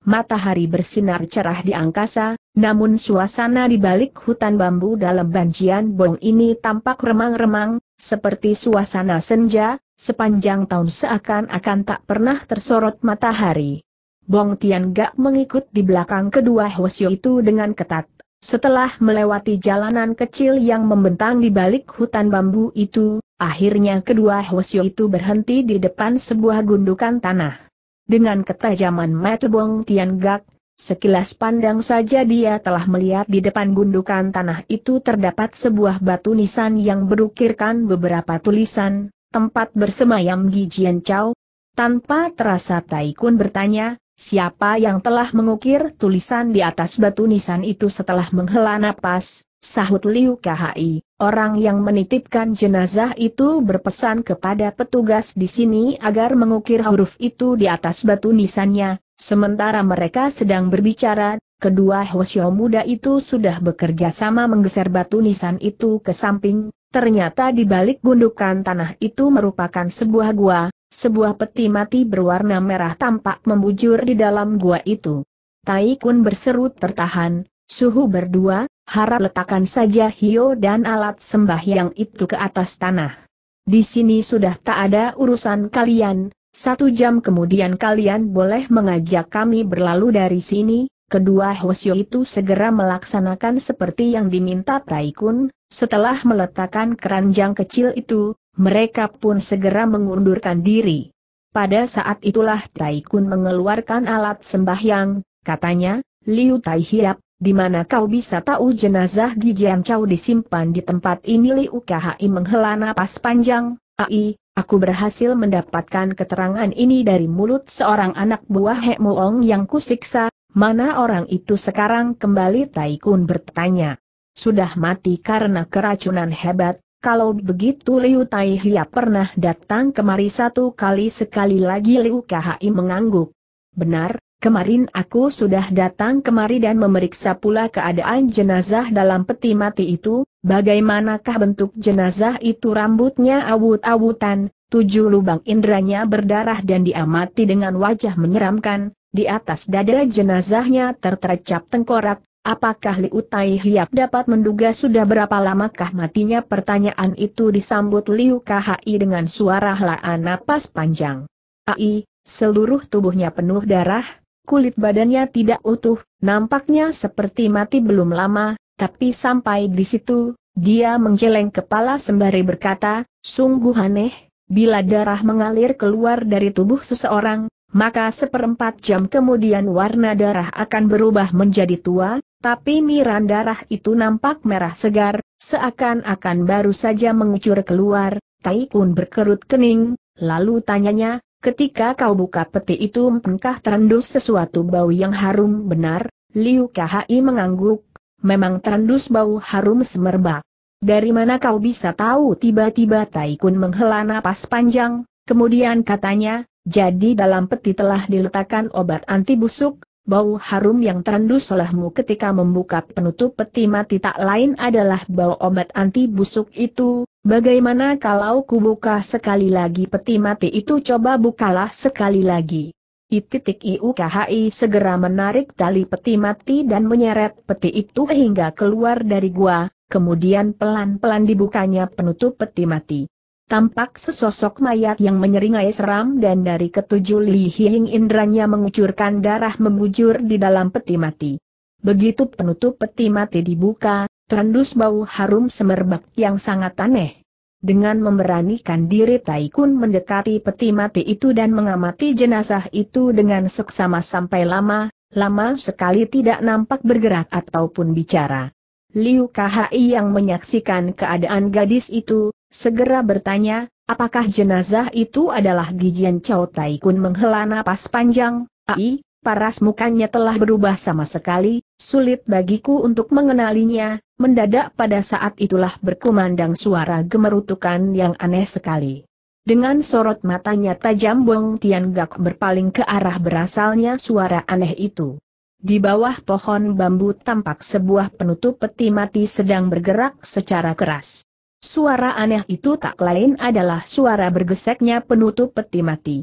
matahari bersinar cerah di angkasa, namun suasana di balik hutan bambu dalam banjian bong ini tampak remang-remang, seperti suasana senja, Sepanjang tahun seakan-akan tak pernah tersorot matahari. Bong Tian Gak mengikut di belakang kedua Hwasyo itu dengan ketat. Setelah melewati jalanan kecil yang membentang di balik hutan bambu itu, akhirnya kedua Hwasyo itu berhenti di depan sebuah gundukan tanah. Dengan ketajaman mata Bong Tian Gak, sekilas pandang saja dia telah melihat di depan gundukan tanah itu terdapat sebuah batu nisan yang berukirkan beberapa tulisan, tempat bersemayam Gijian Chao? Tanpa terasa Taikun bertanya, siapa yang telah mengukir tulisan di atas batu nisan itu setelah menghela napas, sahut Liu KHI, orang yang menitipkan jenazah itu berpesan kepada petugas di sini agar mengukir huruf itu di atas batu nisannya, sementara mereka sedang berbicara, kedua Hwasyo muda itu sudah bekerja sama menggeser batu nisan itu ke samping, Ternyata di balik gundukan tanah itu merupakan sebuah gua, sebuah peti mati berwarna merah tampak membujur di dalam gua itu. Tai Kun berseru tertahan, suhu berdua, harap letakkan saja Hio dan alat sembahyang itu ke atas tanah. Di sini sudah tak ada urusan kalian, satu jam kemudian kalian boleh mengajak kami berlalu dari sini, kedua Hosio itu segera melaksanakan seperti yang diminta Taikun, setelah meletakkan keranjang kecil itu, mereka pun segera mengundurkan diri. Pada saat itulah Taikun mengeluarkan alat sembahyang, katanya, Liu Tai Hiap, di mana kau bisa tahu jenazah Jian Chau disimpan di tempat ini Liu Kahai menghela napas panjang, ai, Aku berhasil mendapatkan keterangan ini dari mulut seorang anak buah Hek Moong yang kusiksa, mana orang itu sekarang kembali Taikun bertanya sudah mati karena keracunan hebat, kalau begitu Liu Tai Hia pernah datang kemari satu kali sekali lagi Liu Kai mengangguk. Benar, kemarin aku sudah datang kemari dan memeriksa pula keadaan jenazah dalam peti mati itu, bagaimanakah bentuk jenazah itu rambutnya awut-awutan, tujuh lubang indranya berdarah dan diamati dengan wajah menyeramkan, di atas dada jenazahnya tertercap tengkorak, Apakah Liu Tai Hiap dapat menduga sudah berapa lamakah matinya? Pertanyaan itu disambut Liu Kai dengan suara helaan napas panjang. Ai, seluruh tubuhnya penuh darah, kulit badannya tidak utuh, nampaknya seperti mati belum lama, tapi sampai di situ, dia menjeleng kepala sembari berkata, sungguh aneh, bila darah mengalir keluar dari tubuh seseorang, maka seperempat jam kemudian warna darah akan berubah menjadi tua, tapi miran darah itu nampak merah segar, seakan-akan baru saja mengucur keluar, Taikun berkerut kening, lalu tanyanya, ketika kau buka peti itu mengkah terendus sesuatu bau yang harum benar? Liu Kahai mengangguk, memang terendus bau harum semerbak. Dari mana kau bisa tahu tiba-tiba Taikun menghela napas panjang, kemudian katanya, jadi dalam peti telah diletakkan obat anti busuk, Bau harum yang terendus olehmu ketika membuka penutup peti mati tak lain adalah bau obat anti busuk itu, bagaimana kalau kubuka sekali lagi peti mati itu coba bukalah sekali lagi. I.IUKHI segera menarik tali peti mati dan menyeret peti itu hingga keluar dari gua, kemudian pelan-pelan dibukanya penutup peti mati tampak sesosok mayat yang menyeringai seram dan dari ketujuh lihing indranya mengucurkan darah membujur di dalam peti mati. Begitu penutup peti mati dibuka, terendus bau harum semerbak yang sangat aneh. Dengan memberanikan diri Taikun mendekati peti mati itu dan mengamati jenazah itu dengan seksama sampai lama, lama sekali tidak nampak bergerak ataupun bicara. Liu Kahai yang menyaksikan keadaan gadis itu, segera bertanya, apakah jenazah itu adalah Gijian Chao Tai Kun menghela napas panjang, ai, paras mukanya telah berubah sama sekali, sulit bagiku untuk mengenalinya, mendadak pada saat itulah berkumandang suara gemerutukan yang aneh sekali. Dengan sorot matanya tajam Bong Tian Gak berpaling ke arah berasalnya suara aneh itu. Di bawah pohon bambu tampak sebuah penutup peti mati sedang bergerak secara keras. Suara aneh itu tak lain adalah suara bergeseknya penutup peti mati.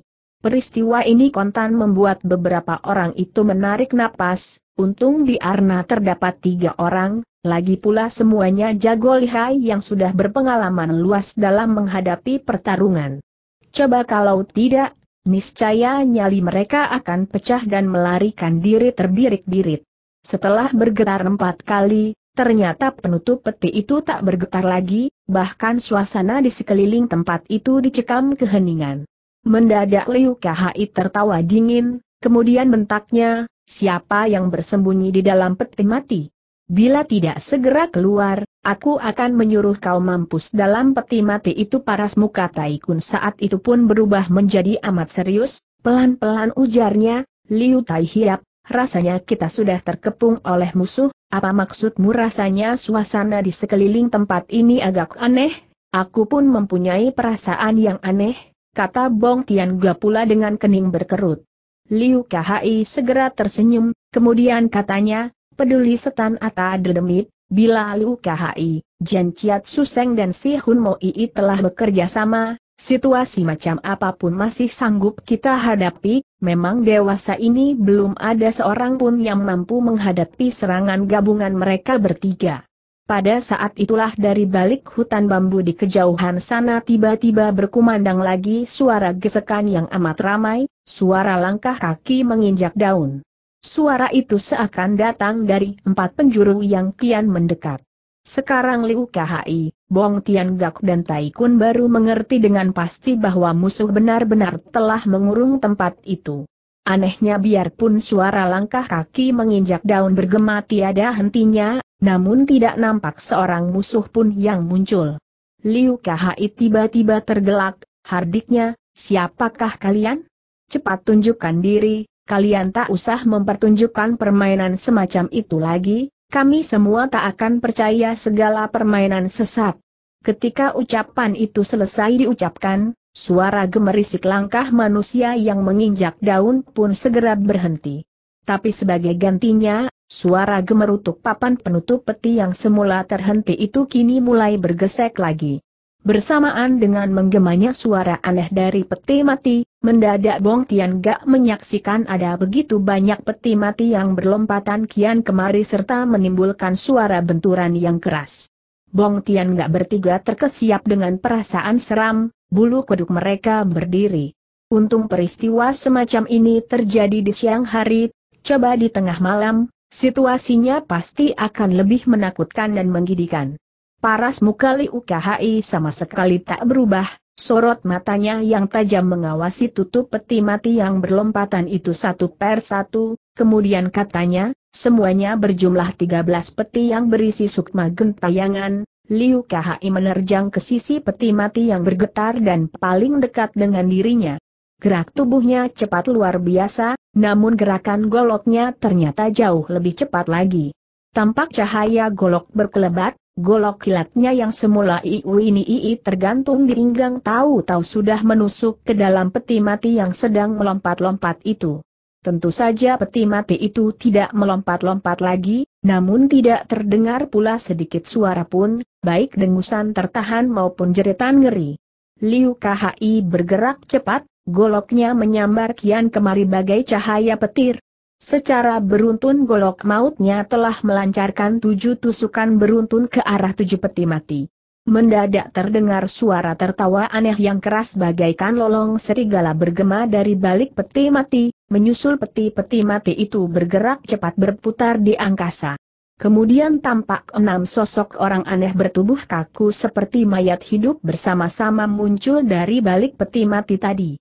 Peristiwa ini kontan membuat beberapa orang itu menarik napas, untung di Arna terdapat tiga orang, lagi pula semuanya jago lihai yang sudah berpengalaman luas dalam menghadapi pertarungan. Coba kalau tidak, Niscaya nyali mereka akan pecah dan melarikan diri terbirik-birit. Setelah bergetar empat kali, ternyata penutup peti itu tak bergetar lagi, bahkan suasana di sekeliling tempat itu dicekam keheningan. Mendadak Liu Kai tertawa dingin, kemudian bentaknya, siapa yang bersembunyi di dalam peti mati? Bila tidak segera keluar, aku akan menyuruh kau mampus dalam peti mati itu parasmu muka Taikun saat itu pun berubah menjadi amat serius, pelan-pelan ujarnya, Liu Tai Hiap, rasanya kita sudah terkepung oleh musuh, apa maksudmu rasanya suasana di sekeliling tempat ini agak aneh, aku pun mempunyai perasaan yang aneh, kata Bong Tian pula dengan kening berkerut. Liu Kahai segera tersenyum, kemudian katanya, Peduli setan atau Dedemit, bila Liu KHI, Jen Chiat Suseng dan Si Hun Mo Ii telah bekerja sama, situasi macam apapun masih sanggup kita hadapi, memang dewasa ini belum ada seorang pun yang mampu menghadapi serangan gabungan mereka bertiga. Pada saat itulah dari balik hutan bambu di kejauhan sana tiba-tiba berkumandang lagi suara gesekan yang amat ramai, suara langkah kaki menginjak daun. Suara itu seakan datang dari empat penjuru yang kian mendekat. Sekarang Liu Kahai, Bong Tian Gak, dan Tai Kun baru mengerti dengan pasti bahwa musuh benar-benar telah mengurung tempat itu. Anehnya biarpun suara langkah kaki menginjak daun bergema tiada hentinya, namun tidak nampak seorang musuh pun yang muncul. Liu Kahai tiba-tiba tergelak, hardiknya, siapakah kalian? Cepat tunjukkan diri, kalian tak usah mempertunjukkan permainan semacam itu lagi, kami semua tak akan percaya segala permainan sesat. Ketika ucapan itu selesai diucapkan, suara gemerisik langkah manusia yang menginjak daun pun segera berhenti. Tapi sebagai gantinya, suara gemerutuk papan penutup peti yang semula terhenti itu kini mulai bergesek lagi. Bersamaan dengan menggemanya suara aneh dari peti mati, mendadak Bong Tian Gak menyaksikan ada begitu banyak peti mati yang berlompatan kian kemari serta menimbulkan suara benturan yang keras. Bong Tian Gak bertiga terkesiap dengan perasaan seram, bulu kuduk mereka berdiri. Untung peristiwa semacam ini terjadi di siang hari, coba di tengah malam, situasinya pasti akan lebih menakutkan dan menggidikan. Paras muka Liu KHI sama sekali tak berubah, sorot matanya yang tajam mengawasi tutup peti mati yang berlompatan itu satu per satu, kemudian katanya, semuanya berjumlah 13 peti yang berisi sukma gentayangan, Liu KHI menerjang ke sisi peti mati yang bergetar dan paling dekat dengan dirinya. Gerak tubuhnya cepat luar biasa, namun gerakan goloknya ternyata jauh lebih cepat lagi. Tampak cahaya golok berkelebat, Golok kilatnya yang semula Iu ini Ii tergantung di pinggang tahu-tahu sudah menusuk ke dalam peti mati yang sedang melompat-lompat itu. Tentu saja peti mati itu tidak melompat-lompat lagi, namun tidak terdengar pula sedikit suara pun, baik dengusan tertahan maupun jeritan ngeri. Liu Khi bergerak cepat, goloknya menyambar kian kemari bagai cahaya petir, Secara beruntun golok mautnya telah melancarkan tujuh tusukan beruntun ke arah tujuh peti mati. Mendadak terdengar suara tertawa aneh yang keras bagaikan lolong serigala bergema dari balik peti mati, menyusul peti-peti mati itu bergerak cepat berputar di angkasa. Kemudian tampak enam sosok orang aneh bertubuh kaku seperti mayat hidup bersama-sama muncul dari balik peti mati tadi.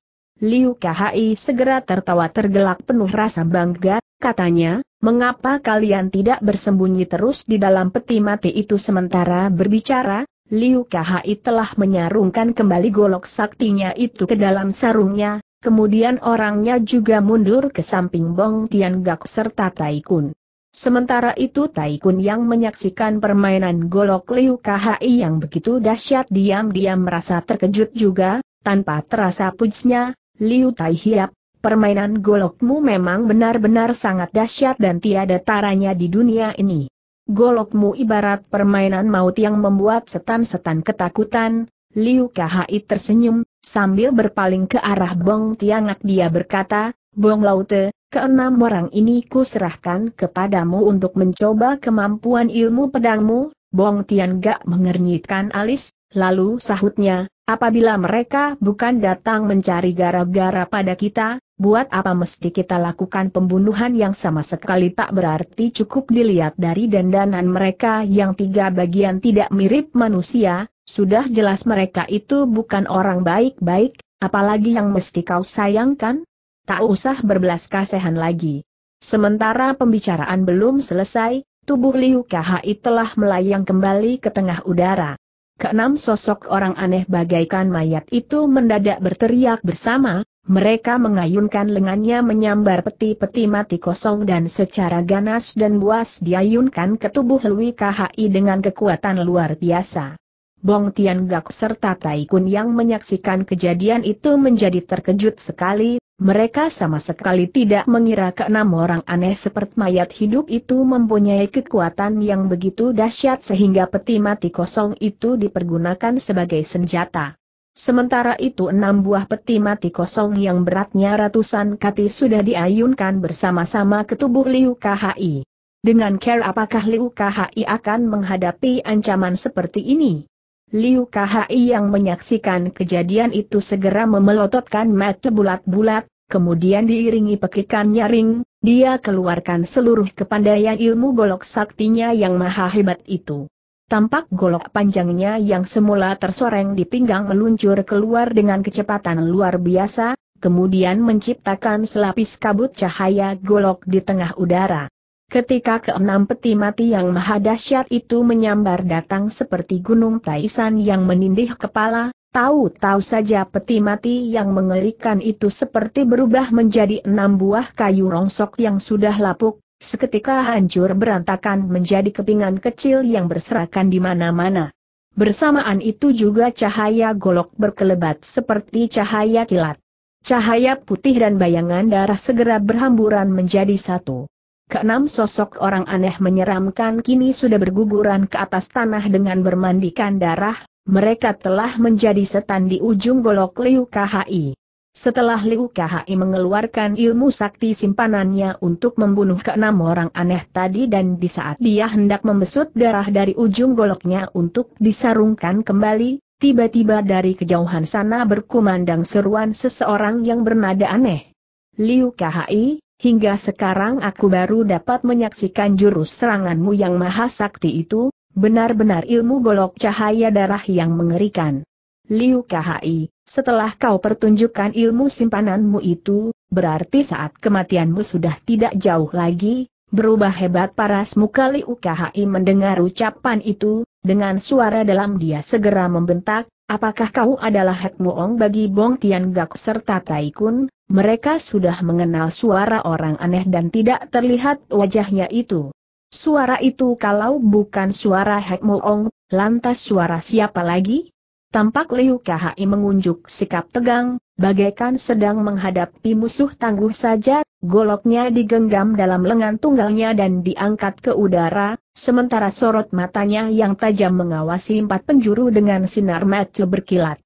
Liu Kai segera tertawa tergelak penuh rasa bangga, katanya, mengapa kalian tidak bersembunyi terus di dalam peti mati itu sementara berbicara? Liu Kai telah menyarungkan kembali golok saktinya itu ke dalam sarungnya, kemudian orangnya juga mundur ke samping Bong Tian Gak serta Taikun. Sementara itu Taikun yang menyaksikan permainan golok Liu Kai yang begitu dahsyat diam-diam merasa terkejut juga, tanpa terasa pujnya, Liu Tai Hiap, permainan golokmu memang benar-benar sangat dahsyat dan tiada taranya di dunia ini. Golokmu ibarat permainan maut yang membuat setan-setan ketakutan, Liu Kahai tersenyum, sambil berpaling ke arah Bong Tiangak dia berkata, Bong Laute, keenam orang ini kuserahkan kepadamu untuk mencoba kemampuan ilmu pedangmu, Bong Tiangak mengernyitkan alis, lalu sahutnya, Apabila mereka bukan datang mencari gara-gara pada kita, buat apa mesti kita lakukan pembunuhan yang sama sekali tak berarti cukup dilihat dari dandanan mereka yang tiga bagian tidak mirip manusia, sudah jelas mereka itu bukan orang baik-baik, apalagi yang mesti kau sayangkan? Tak usah berbelas kasihan lagi. Sementara pembicaraan belum selesai, tubuh Liu Kahai telah melayang kembali ke tengah udara. Keenam sosok orang aneh bagaikan mayat itu mendadak berteriak bersama, mereka mengayunkan lengannya menyambar peti-peti mati kosong dan secara ganas dan buas diayunkan ke tubuh Lui KHI dengan kekuatan luar biasa. Bong Tian Gak serta Tai Kun yang menyaksikan kejadian itu menjadi terkejut sekali, mereka sama sekali tidak mengira keenam orang aneh seperti mayat hidup itu mempunyai kekuatan yang begitu dahsyat sehingga peti mati kosong itu dipergunakan sebagai senjata. Sementara itu enam buah peti mati kosong yang beratnya ratusan kati sudah diayunkan bersama-sama ke tubuh Liu KHI. Dengan care apakah Liu KHI akan menghadapi ancaman seperti ini? Liu Kai yang menyaksikan kejadian itu segera memelototkan mata bulat-bulat, kemudian diiringi pekikan nyaring, dia keluarkan seluruh kepandaian ilmu golok saktinya yang maha hebat itu. Tampak golok panjangnya yang semula tersoreng di pinggang meluncur keluar dengan kecepatan luar biasa, kemudian menciptakan selapis kabut cahaya golok di tengah udara. Ketika keenam peti mati yang maha dahsyat itu menyambar datang seperti gunung Taisan yang menindih kepala, tahu-tahu saja peti mati yang mengerikan itu seperti berubah menjadi enam buah kayu rongsok yang sudah lapuk, seketika hancur berantakan menjadi kepingan kecil yang berserakan di mana-mana. Bersamaan itu juga cahaya golok berkelebat seperti cahaya kilat. Cahaya putih dan bayangan darah segera berhamburan menjadi satu. Keenam sosok orang aneh menyeramkan kini sudah berguguran ke atas tanah dengan bermandikan darah, mereka telah menjadi setan di ujung golok Liu KHI. Setelah Liu KHI mengeluarkan ilmu sakti simpanannya untuk membunuh keenam orang aneh tadi dan di saat dia hendak membesut darah dari ujung goloknya untuk disarungkan kembali, tiba-tiba dari kejauhan sana berkumandang seruan seseorang yang bernada aneh. Liu KHI, Hingga sekarang aku baru dapat menyaksikan jurus seranganmu yang maha sakti itu, benar-benar ilmu golok cahaya darah yang mengerikan. Liu Kahai, setelah kau pertunjukkan ilmu simpananmu itu, berarti saat kematianmu sudah tidak jauh lagi, berubah hebat parasmu kali Kahai mendengar ucapan itu, dengan suara dalam dia segera membentak, apakah kau adalah Hekmuong bagi Bong Tian Gak serta Taikun, mereka sudah mengenal suara orang aneh dan tidak terlihat wajahnya itu. Suara itu kalau bukan suara Hek Moong, lantas suara siapa lagi? Tampak Liu Kahai mengunjuk sikap tegang, bagaikan sedang menghadapi musuh tangguh saja, goloknya digenggam dalam lengan tunggalnya dan diangkat ke udara, sementara sorot matanya yang tajam mengawasi empat penjuru dengan sinar mata berkilat.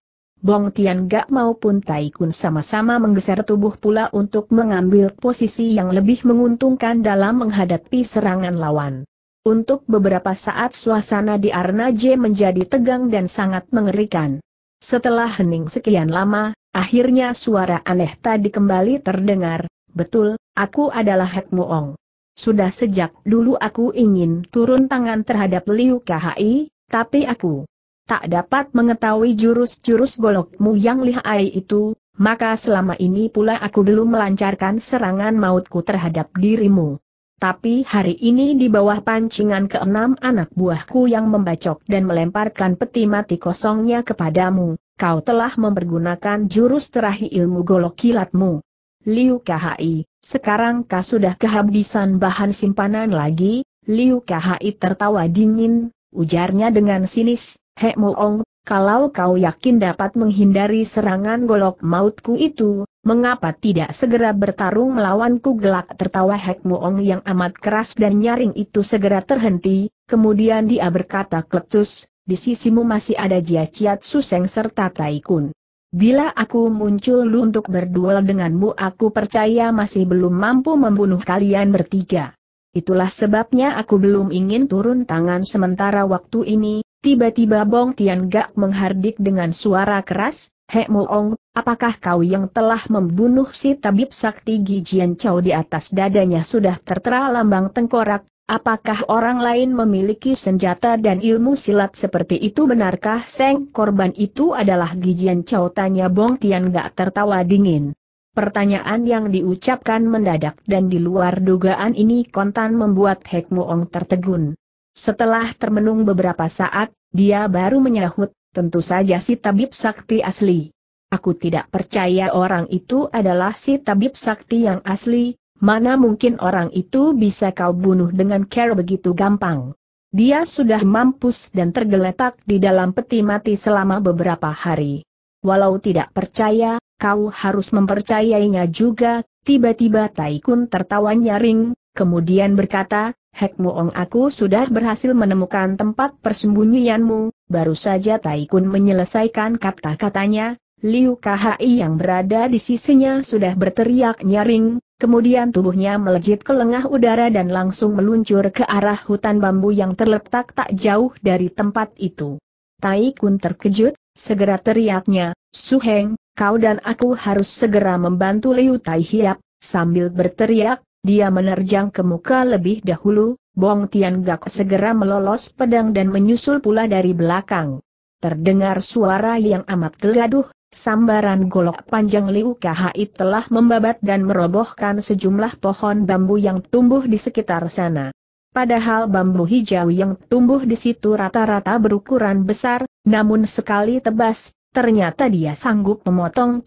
Bong Tian Gak maupun Tai Kun sama-sama menggeser tubuh pula untuk mengambil posisi yang lebih menguntungkan dalam menghadapi serangan lawan. Untuk beberapa saat suasana di Arna J menjadi tegang dan sangat mengerikan. Setelah hening sekian lama, akhirnya suara aneh tadi kembali terdengar, betul, aku adalah Hek Muong. Sudah sejak dulu aku ingin turun tangan terhadap Liu KHI, tapi aku tak dapat mengetahui jurus-jurus golokmu yang lihai itu, maka selama ini pula aku belum melancarkan serangan mautku terhadap dirimu. Tapi hari ini di bawah pancingan keenam anak buahku yang membacok dan melemparkan peti mati kosongnya kepadamu, kau telah mempergunakan jurus terakhir ilmu golok kilatmu. Liu KHI, sekarang kau sudah kehabisan bahan simpanan lagi, Liu KHI tertawa dingin, ujarnya dengan sinis, Hek Moong, kalau kau yakin dapat menghindari serangan golok mautku itu, mengapa tidak segera bertarung melawanku gelak tertawa Hek Moong yang amat keras dan nyaring itu segera terhenti, kemudian dia berkata kletus, di sisimu masih ada Jia Ciat Suseng serta Taikun. Bila aku muncul lu untuk berduel denganmu aku percaya masih belum mampu membunuh kalian bertiga. Itulah sebabnya aku belum ingin turun tangan sementara waktu ini, Tiba-tiba Bong Tian Gak menghardik dengan suara keras, He Moong, Ong, apakah kau yang telah membunuh si tabib sakti Gijian Chow di atas dadanya sudah tertera lambang tengkorak, apakah orang lain memiliki senjata dan ilmu silat seperti itu benarkah Seng korban itu adalah Gijian Chow tanya Bong Tian Gak tertawa dingin. Pertanyaan yang diucapkan mendadak dan di luar dugaan ini kontan membuat Hek Moong tertegun. Setelah termenung beberapa saat, dia baru menyahut, tentu saja si tabib sakti asli. Aku tidak percaya orang itu adalah si tabib sakti yang asli, mana mungkin orang itu bisa kau bunuh dengan cara begitu gampang. Dia sudah mampus dan tergeletak di dalam peti mati selama beberapa hari. Walau tidak percaya, kau harus mempercayainya juga, tiba-tiba Taikun tertawa nyaring, kemudian berkata, Hek Moong aku sudah berhasil menemukan tempat persembunyianmu, baru saja Taikun menyelesaikan kata-katanya, Liu Kahai yang berada di sisinya sudah berteriak nyaring, kemudian tubuhnya melejit ke lengah udara dan langsung meluncur ke arah hutan bambu yang terletak tak jauh dari tempat itu. Taikun terkejut, segera teriaknya, Suheng, kau dan aku harus segera membantu Liu Taihiap, sambil berteriak, dia menerjang ke muka lebih dahulu, Bong Gak segera melolos pedang dan menyusul pula dari belakang. Terdengar suara yang amat geladuh, sambaran golok panjang Liu Kahai telah membabat dan merobohkan sejumlah pohon bambu yang tumbuh di sekitar sana. Padahal bambu hijau yang tumbuh di situ rata-rata berukuran besar, namun sekali tebas, ternyata dia sanggup memotong 7-8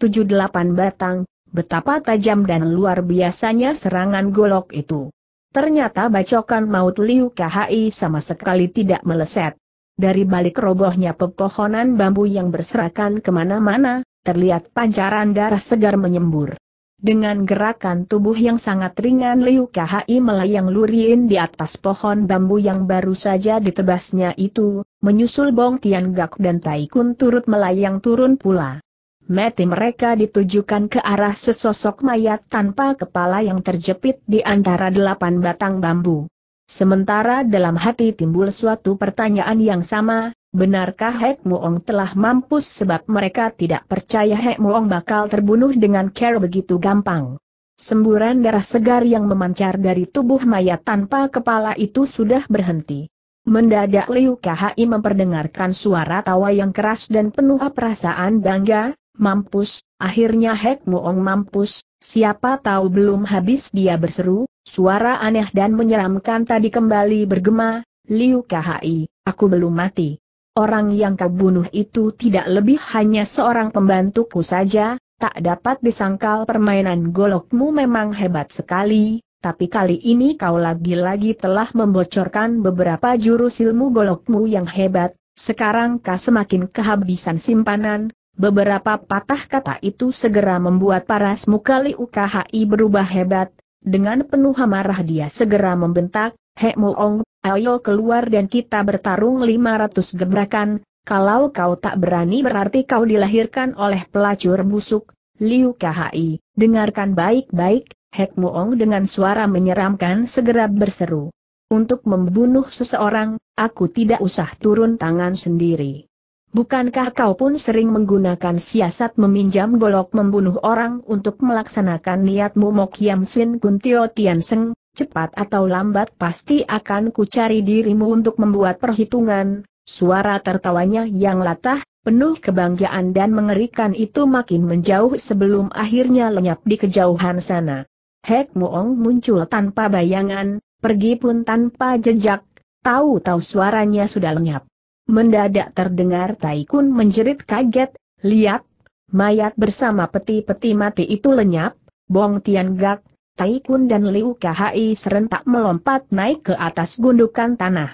batang, Betapa tajam dan luar biasanya serangan golok itu. Ternyata bacokan maut Liu KHI sama sekali tidak meleset. Dari balik robohnya pepohonan bambu yang berserakan kemana-mana, terlihat pancaran darah segar menyembur. Dengan gerakan tubuh yang sangat ringan Liu KHI melayang lurin di atas pohon bambu yang baru saja ditebasnya itu, menyusul Bong Tian Gak dan Tai Kun turut melayang turun pula mati mereka ditujukan ke arah sesosok mayat tanpa kepala yang terjepit di antara delapan batang bambu. Sementara dalam hati timbul suatu pertanyaan yang sama, benarkah Hek Muong telah mampus sebab mereka tidak percaya Hek Muong bakal terbunuh dengan care begitu gampang. Semburan darah segar yang memancar dari tubuh mayat tanpa kepala itu sudah berhenti. Mendadak Liu KHI memperdengarkan suara tawa yang keras dan penuh perasaan bangga, Mampus, akhirnya Hek Moong mampus, siapa tahu belum habis dia berseru, suara aneh dan menyeramkan tadi kembali bergema, Liu Khai, aku belum mati. Orang yang kau bunuh itu tidak lebih hanya seorang pembantuku saja, tak dapat disangkal permainan golokmu memang hebat sekali, tapi kali ini kau lagi-lagi telah membocorkan beberapa jurus ilmu golokmu yang hebat, sekarang kau semakin kehabisan simpanan, Beberapa patah kata itu segera membuat paras muka Liu Kahai berubah hebat, dengan penuh amarah dia segera membentak, Hek Moong, ayo keluar dan kita bertarung 500 gebrakan, kalau kau tak berani berarti kau dilahirkan oleh pelacur busuk, Liu Kahai, dengarkan baik-baik, Hek Moong dengan suara menyeramkan segera berseru. Untuk membunuh seseorang, aku tidak usah turun tangan sendiri. Bukankah kau pun sering menggunakan siasat meminjam golok membunuh orang untuk melaksanakan niatmu Yam Sin Kun Tio Tian Seng? Cepat atau lambat pasti akan kucari dirimu untuk membuat perhitungan. Suara tertawanya yang latah, penuh kebanggaan dan mengerikan itu makin menjauh sebelum akhirnya lenyap di kejauhan sana. Hek Muong muncul tanpa bayangan, pergi pun tanpa jejak, tahu-tahu suaranya sudah lenyap. Mendadak terdengar Taikun menjerit kaget, lihat, mayat bersama peti-peti mati itu lenyap, Bong Tian Gak, Taikun dan Liu Kahai serentak melompat naik ke atas gundukan tanah.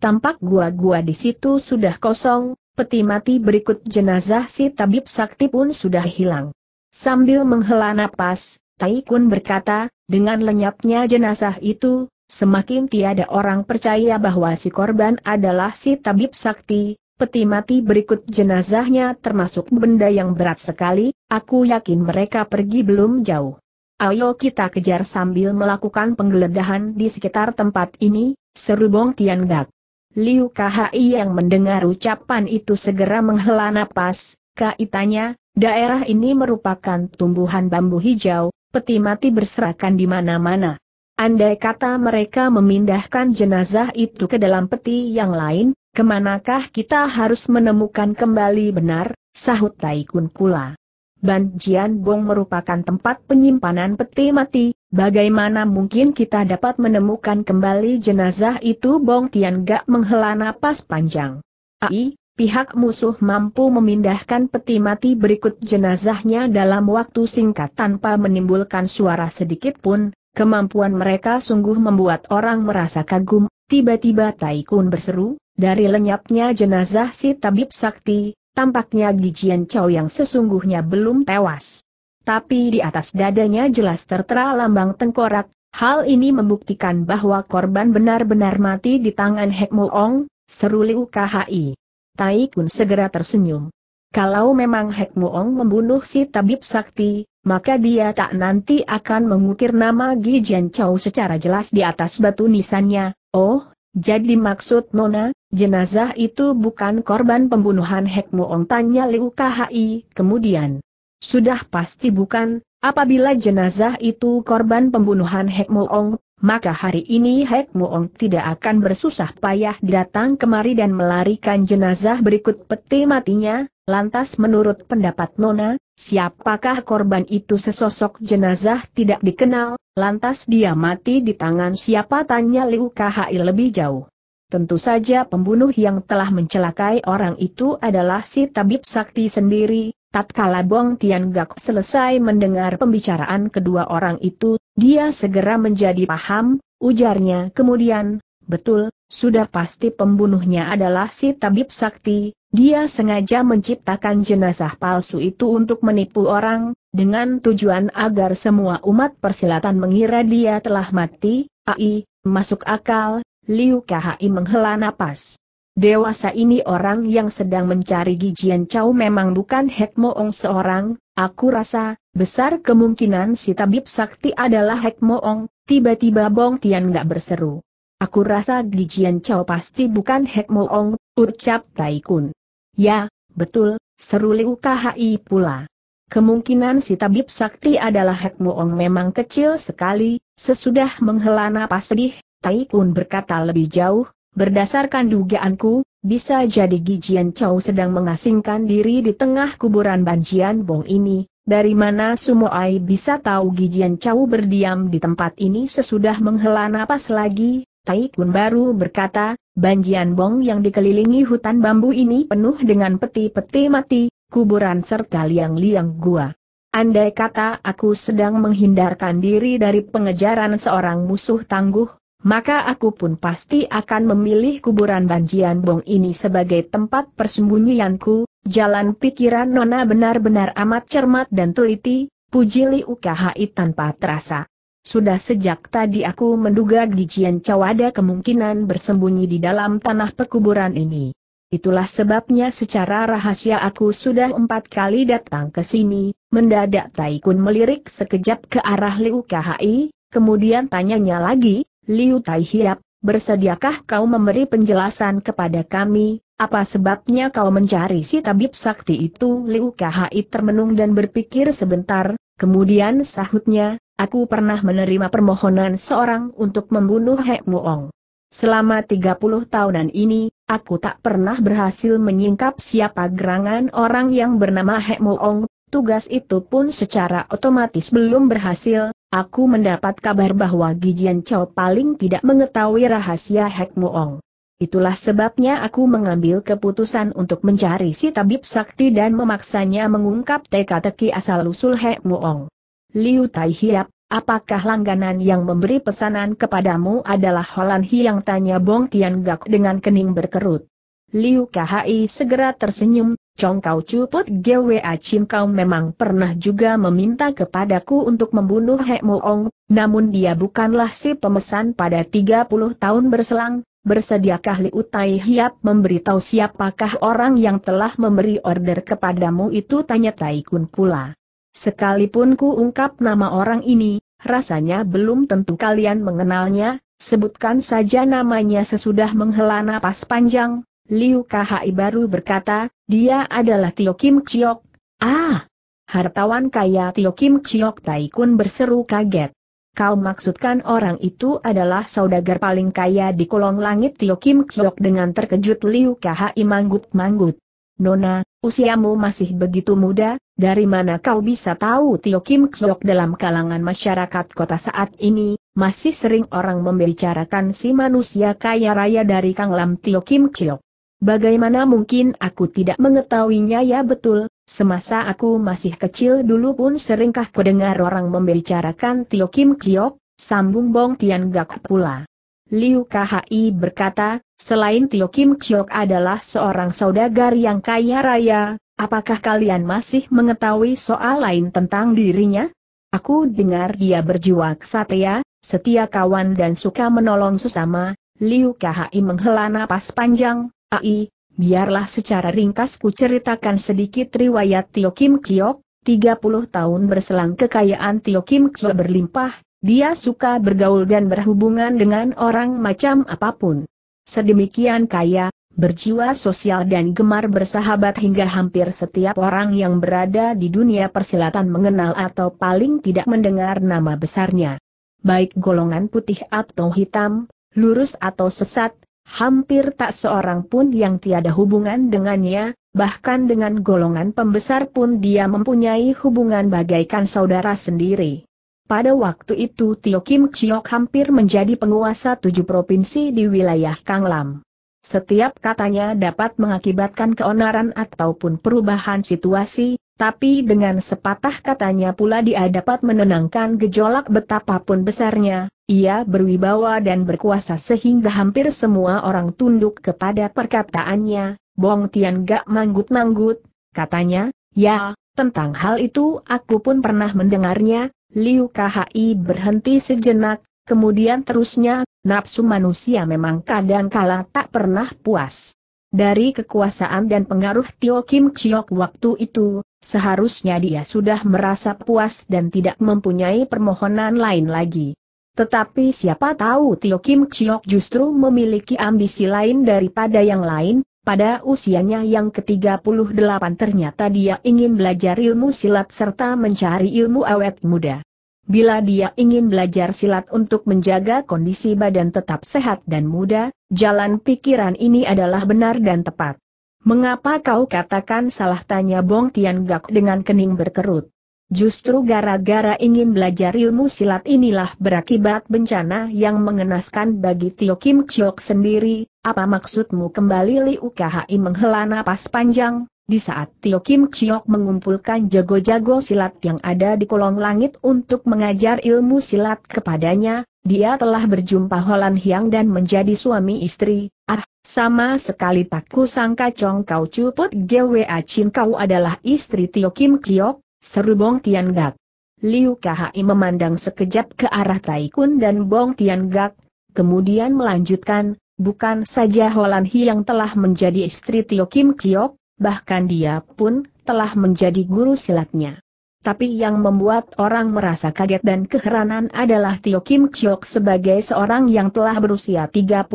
Tampak gua-gua di situ sudah kosong, peti mati berikut jenazah si tabib sakti pun sudah hilang. Sambil menghela napas, Taikun berkata, dengan lenyapnya jenazah itu, semakin tiada orang percaya bahwa si korban adalah si tabib sakti, peti mati berikut jenazahnya termasuk benda yang berat sekali, aku yakin mereka pergi belum jauh. Ayo kita kejar sambil melakukan penggeledahan di sekitar tempat ini, seru Bong Tian Gak. Liu Kahai yang mendengar ucapan itu segera menghela napas, kaitanya, daerah ini merupakan tumbuhan bambu hijau, peti mati berserakan di mana-mana. Andai kata mereka memindahkan jenazah itu ke dalam peti yang lain, kemanakah kita harus menemukan kembali benar, sahut Taikun pula. Ban Jian Bong merupakan tempat penyimpanan peti mati, bagaimana mungkin kita dapat menemukan kembali jenazah itu Bong Tian Gak menghela napas panjang. Ai, pihak musuh mampu memindahkan peti mati berikut jenazahnya dalam waktu singkat tanpa menimbulkan suara sedikit pun, Kemampuan mereka sungguh membuat orang merasa kagum, tiba-tiba Taikun berseru, dari lenyapnya jenazah si tabib sakti, tampaknya Gijian Chow yang sesungguhnya belum tewas. Tapi di atas dadanya jelas tertera lambang tengkorak, hal ini membuktikan bahwa korban benar-benar mati di tangan Hek Mo Ong, seru Liu KHI. Taikun segera tersenyum. Kalau memang Hek Mo Ong membunuh si tabib sakti, maka dia tak nanti akan mengukir nama Gi Jian Chou secara jelas di atas batu nisannya. Oh, jadi maksud Nona, jenazah itu bukan korban pembunuhan Hek Muong tanya Liu Kahai, kemudian. Sudah pasti bukan, apabila jenazah itu korban pembunuhan Hek Muong, maka hari ini Hek Muong tidak akan bersusah payah datang kemari dan melarikan jenazah berikut peti matinya, lantas menurut pendapat Nona, siapakah korban itu sesosok jenazah tidak dikenal, lantas dia mati di tangan siapa tanya Liu KHI lebih jauh. Tentu saja pembunuh yang telah mencelakai orang itu adalah si tabib sakti sendiri, tatkala Bong Tian Gak selesai mendengar pembicaraan kedua orang itu, dia segera menjadi paham, ujarnya kemudian, betul, sudah pasti pembunuhnya adalah si tabib sakti, dia sengaja menciptakan jenazah palsu itu untuk menipu orang, dengan tujuan agar semua umat persilatan mengira dia telah mati, ai, masuk akal, Liu Kahai menghela napas. Dewasa ini orang yang sedang mencari Gijian Chow memang bukan Hek Moong seorang, aku rasa, besar kemungkinan si tabib sakti adalah Hek Moong, tiba-tiba Bong Tian gak berseru. Aku rasa Gijian Chow pasti bukan Hek Moong, ucap Taikun. Ya, betul, seru Liu KHI pula. Kemungkinan si tabib sakti adalah Hek Moong memang kecil sekali, sesudah menghela napas sedih, Taikun berkata lebih jauh, Berdasarkan dugaanku, bisa jadi Gijian Chow sedang mengasingkan diri di tengah kuburan Banjian Bong ini, dari mana air bisa tahu Gijian Chow berdiam di tempat ini sesudah menghela napas lagi? Taikun baru berkata, Banjian Bong yang dikelilingi hutan bambu ini penuh dengan peti-peti mati, kuburan serta liang-liang gua. Andai kata aku sedang menghindarkan diri dari pengejaran seorang musuh tangguh, maka aku pun pasti akan memilih kuburan Banjian Bong ini sebagai tempat persembunyianku, jalan pikiran Nona benar-benar amat cermat dan teliti, puji Li Ukahi tanpa terasa. Sudah sejak tadi aku menduga Gijian Chow ada kemungkinan bersembunyi di dalam tanah pekuburan ini. Itulah sebabnya secara rahasia aku sudah empat kali datang ke sini, mendadak Taikun melirik sekejap ke arah Liu Kahai, kemudian tanyanya lagi, Liu Tai Hiap, bersediakah kau memberi penjelasan kepada kami, apa sebabnya kau mencari si tabib sakti itu? Liu Kahai termenung dan berpikir sebentar, kemudian sahutnya, aku pernah menerima permohonan seorang untuk membunuh Hek Muong. Selama 30 tahunan ini, aku tak pernah berhasil menyingkap siapa gerangan orang yang bernama Hek Muong, tugas itu pun secara otomatis belum berhasil, Aku mendapat kabar bahwa Gijian Chow paling tidak mengetahui rahasia Hek Muong. Itulah sebabnya aku mengambil keputusan untuk mencari si tabib sakti dan memaksanya mengungkap teka-teki asal-usul Hek Muong. Liu Tai Hiap, apakah langganan yang memberi pesanan kepadamu adalah Holan yang tanya Bong Tian Gak dengan kening berkerut. Liu Khai segera tersenyum, Congkau cuput GWA Chim kau memang pernah juga meminta kepadaku untuk membunuh Hek ong namun dia bukanlah si pemesan pada 30 tahun berselang, bersediakah Li Utai Hiap memberitahu siapakah orang yang telah memberi order kepadamu itu tanya Tai Kun pula. Sekalipun ku ungkap nama orang ini, rasanya belum tentu kalian mengenalnya, sebutkan saja namanya sesudah menghela napas panjang, Liu Kahai baru berkata, dia adalah Tio Kim Chiok. Ah! Hartawan kaya Tio Kim Chiok Taikun berseru kaget. Kau maksudkan orang itu adalah saudagar paling kaya di kolong langit Tio Kim Chiok dengan terkejut Liu Kahai manggut-manggut. Nona, usiamu masih begitu muda, dari mana kau bisa tahu Tio Kim Chiok dalam kalangan masyarakat kota saat ini, masih sering orang membicarakan si manusia kaya raya dari Kang Lam Tio Kim Chiok. Bagaimana mungkin aku tidak mengetahuinya ya betul, semasa aku masih kecil dulu pun seringkah kudengar orang membicarakan Tio Kim Kiok, sambung Bong Tian Gak pula. Liu Khi berkata, selain Tio Kim Kiok adalah seorang saudagar yang kaya raya, apakah kalian masih mengetahui soal lain tentang dirinya? Aku dengar dia berjiwa kesatria, setia kawan dan suka menolong sesama, Liu Khi menghela napas panjang, Ai, biarlah secara ringkas ku ceritakan sedikit riwayat Tio Kim Kiok, 30 tahun berselang kekayaan Tio Kim Kiok berlimpah, dia suka bergaul dan berhubungan dengan orang macam apapun. Sedemikian kaya, berjiwa sosial dan gemar bersahabat hingga hampir setiap orang yang berada di dunia persilatan mengenal atau paling tidak mendengar nama besarnya. Baik golongan putih atau hitam, lurus atau sesat, Hampir tak seorang pun yang tiada hubungan dengannya, bahkan dengan golongan pembesar pun dia mempunyai hubungan bagaikan saudara sendiri. Pada waktu itu Tio Kim Chiok hampir menjadi penguasa tujuh provinsi di wilayah Kanglam. Setiap katanya dapat mengakibatkan keonaran ataupun perubahan situasi, tapi dengan sepatah katanya pula dia dapat menenangkan gejolak betapapun besarnya, ia berwibawa dan berkuasa sehingga hampir semua orang tunduk kepada perkataannya, Bong Tian gak manggut-manggut, katanya, ya, tentang hal itu aku pun pernah mendengarnya, Liu Khi berhenti sejenak, kemudian terusnya, nafsu manusia memang kadang kala tak pernah puas. Dari kekuasaan dan pengaruh Tio Kim Chiok waktu itu, seharusnya dia sudah merasa puas dan tidak mempunyai permohonan lain lagi. Tetapi siapa tahu Tio Kim Chiok justru memiliki ambisi lain daripada yang lain, pada usianya yang ke-38 ternyata dia ingin belajar ilmu silat serta mencari ilmu awet muda. Bila dia ingin belajar silat untuk menjaga kondisi badan tetap sehat dan muda, Jalan pikiran ini adalah benar dan tepat. Mengapa kau katakan salah tanya Bong Tian Gak dengan kening berkerut? Justru gara-gara ingin belajar ilmu silat inilah berakibat bencana yang mengenaskan bagi Tio Kim Chok sendiri, apa maksudmu kembali Li Kai menghela napas panjang, di saat Tio Kim Chiok mengumpulkan jago-jago silat yang ada di kolong langit untuk mengajar ilmu silat kepadanya, dia telah berjumpa Holan Hyang dan menjadi suami istri. Ah, sama sekali tak kusangka Chong Kau Cuput GWA Chin Kau adalah istri Tio Kim Chiok, seru Bong Tian Gak. Liu Kahai memandang sekejap ke arah Taikun dan Bong Tian Gak, kemudian melanjutkan, bukan saja Holan Hyang telah menjadi istri Tio Kim Chiok, bahkan dia pun telah menjadi guru silatnya. Tapi yang membuat orang merasa kaget dan keheranan adalah Tio Kim Chiok sebagai seorang yang telah berusia 38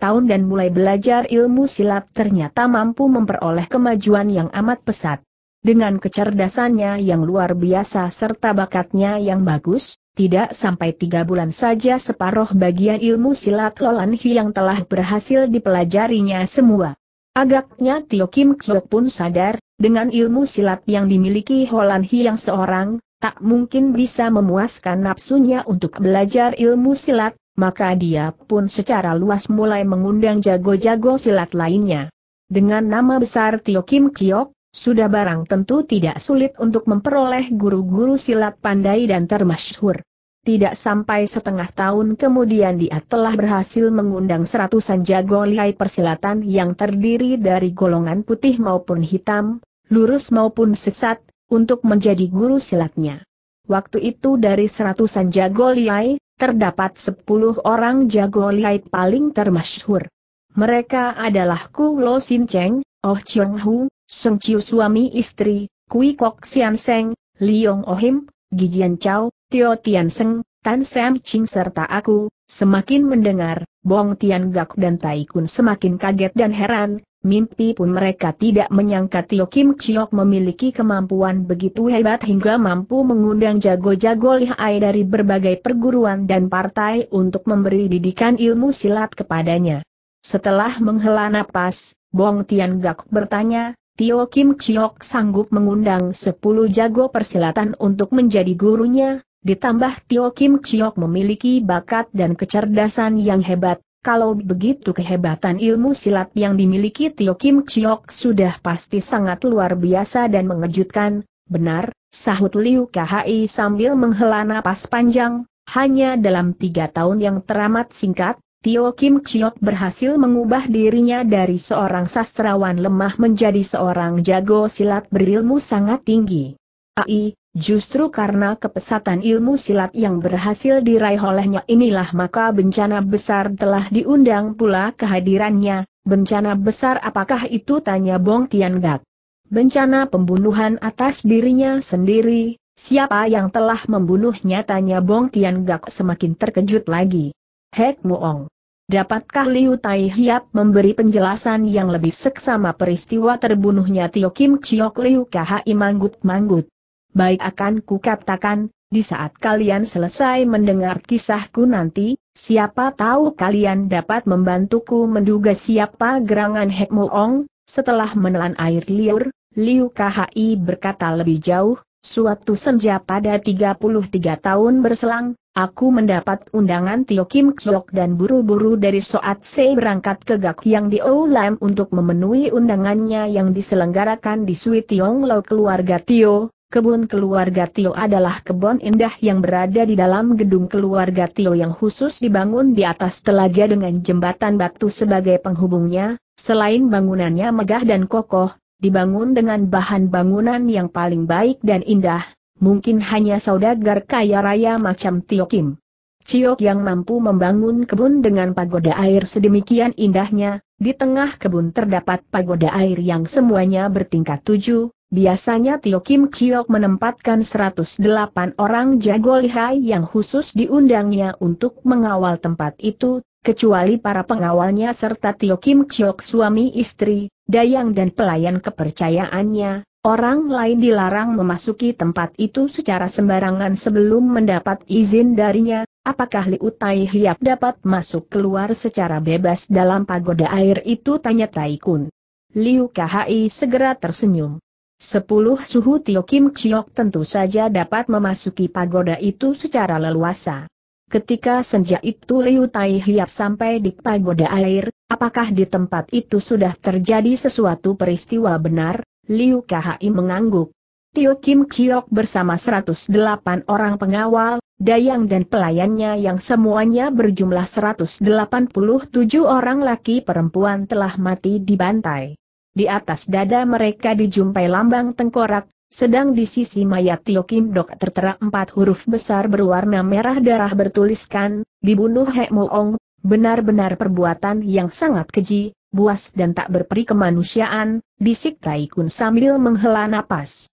tahun dan mulai belajar ilmu silat ternyata mampu memperoleh kemajuan yang amat pesat. Dengan kecerdasannya yang luar biasa serta bakatnya yang bagus, tidak sampai tiga bulan saja separuh bagian ilmu silat Lolan yang telah berhasil dipelajarinya semua. Agaknya Tio Kim Chok pun sadar, dengan ilmu silat yang dimiliki Holan yang seorang, tak mungkin bisa memuaskan nafsunya untuk belajar ilmu silat, maka dia pun secara luas mulai mengundang jago-jago silat lainnya. Dengan nama besar Tio Kim Chok, sudah barang tentu tidak sulit untuk memperoleh guru-guru silat pandai dan termasyhur. Tidak sampai setengah tahun kemudian dia telah berhasil mengundang seratusan jago lihai persilatan yang terdiri dari golongan putih maupun hitam, lurus maupun sesat, untuk menjadi guru silatnya. Waktu itu dari seratusan jago lihai, terdapat sepuluh orang jago lihai paling termasyhur. Mereka adalah Ku Lo Sin Cheng, Oh Chiong Hu, Seng Chiu suami istri, Kui Kok Sian Seng, Liong Ohim, Gijian Chau. Tio Tian Seng, Tan Sam Ching serta aku, semakin mendengar, Bong Tian Gak dan Tai Kun semakin kaget dan heran, mimpi pun mereka tidak menyangka Tio Kim Chiok memiliki kemampuan begitu hebat hingga mampu mengundang jago-jago lihai dari berbagai perguruan dan partai untuk memberi didikan ilmu silat kepadanya. Setelah menghela napas, Bong Tian Gak bertanya, Tio Kim Chiok sanggup mengundang 10 jago persilatan untuk menjadi gurunya, Ditambah Tio Kim Chiok memiliki bakat dan kecerdasan yang hebat, kalau begitu kehebatan ilmu silat yang dimiliki Tio Kim Chiok sudah pasti sangat luar biasa dan mengejutkan, benar, sahut Liu KHI sambil menghela napas panjang, hanya dalam tiga tahun yang teramat singkat, Tio Kim Chiok berhasil mengubah dirinya dari seorang sastrawan lemah menjadi seorang jago silat berilmu sangat tinggi. AI, Justru karena kepesatan ilmu silat yang berhasil diraih olehnya inilah maka bencana besar telah diundang pula kehadirannya, bencana besar apakah itu tanya Bong Tian Gak. Bencana pembunuhan atas dirinya sendiri, siapa yang telah membunuhnya tanya Bong Tian Gak semakin terkejut lagi. Hek Muong. Dapatkah Liu Tai Hiap memberi penjelasan yang lebih seksama peristiwa terbunuhnya Tio Kim Chiok Liu Kha manggut-manggut? baik akan kukatakan, di saat kalian selesai mendengar kisahku nanti, siapa tahu kalian dapat membantuku menduga siapa gerangan Hek Ong, setelah menelan air liur, Liu KHI berkata lebih jauh, suatu senja pada 33 tahun berselang, Aku mendapat undangan Tio Kim Ksok dan buru-buru dari Soat Se berangkat ke Gak yang di Oulam untuk memenuhi undangannya yang diselenggarakan di Sui Tiong Lo keluarga Tio, Kebun keluarga Tio adalah kebun indah yang berada di dalam gedung keluarga Tio yang khusus dibangun di atas telaga dengan jembatan batu sebagai penghubungnya, selain bangunannya megah dan kokoh, dibangun dengan bahan bangunan yang paling baik dan indah, mungkin hanya saudagar kaya raya macam Tio Kim. Ciok yang mampu membangun kebun dengan pagoda air sedemikian indahnya, di tengah kebun terdapat pagoda air yang semuanya bertingkat tujuh, Biasanya Tio Kim Chiok menempatkan 108 orang jago lihai yang khusus diundangnya untuk mengawal tempat itu, kecuali para pengawalnya serta Tio Kim Chiok suami istri, dayang dan pelayan kepercayaannya, orang lain dilarang memasuki tempat itu secara sembarangan sebelum mendapat izin darinya, apakah Liu Tai Hiap dapat masuk keluar secara bebas dalam pagoda air itu tanya Tai Kun. Liu Kahai segera tersenyum. Sepuluh suhu Tio Kim Chiok tentu saja dapat memasuki pagoda itu secara leluasa. Ketika senja itu Liu Tai Hiap sampai di pagoda air, apakah di tempat itu sudah terjadi sesuatu peristiwa benar? Liu Kahai mengangguk. Tio Kim Chiok bersama 108 orang pengawal, dayang dan pelayannya yang semuanya berjumlah 187 orang laki perempuan telah mati di pantai. Di atas dada mereka dijumpai lambang tengkorak, sedang di sisi mayat Tio Kim Dok tertera empat huruf besar berwarna merah darah bertuliskan, dibunuh Hek Mo Ong, benar-benar perbuatan yang sangat keji, buas dan tak berperi kemanusiaan, bisik Kai Kun sambil menghela napas.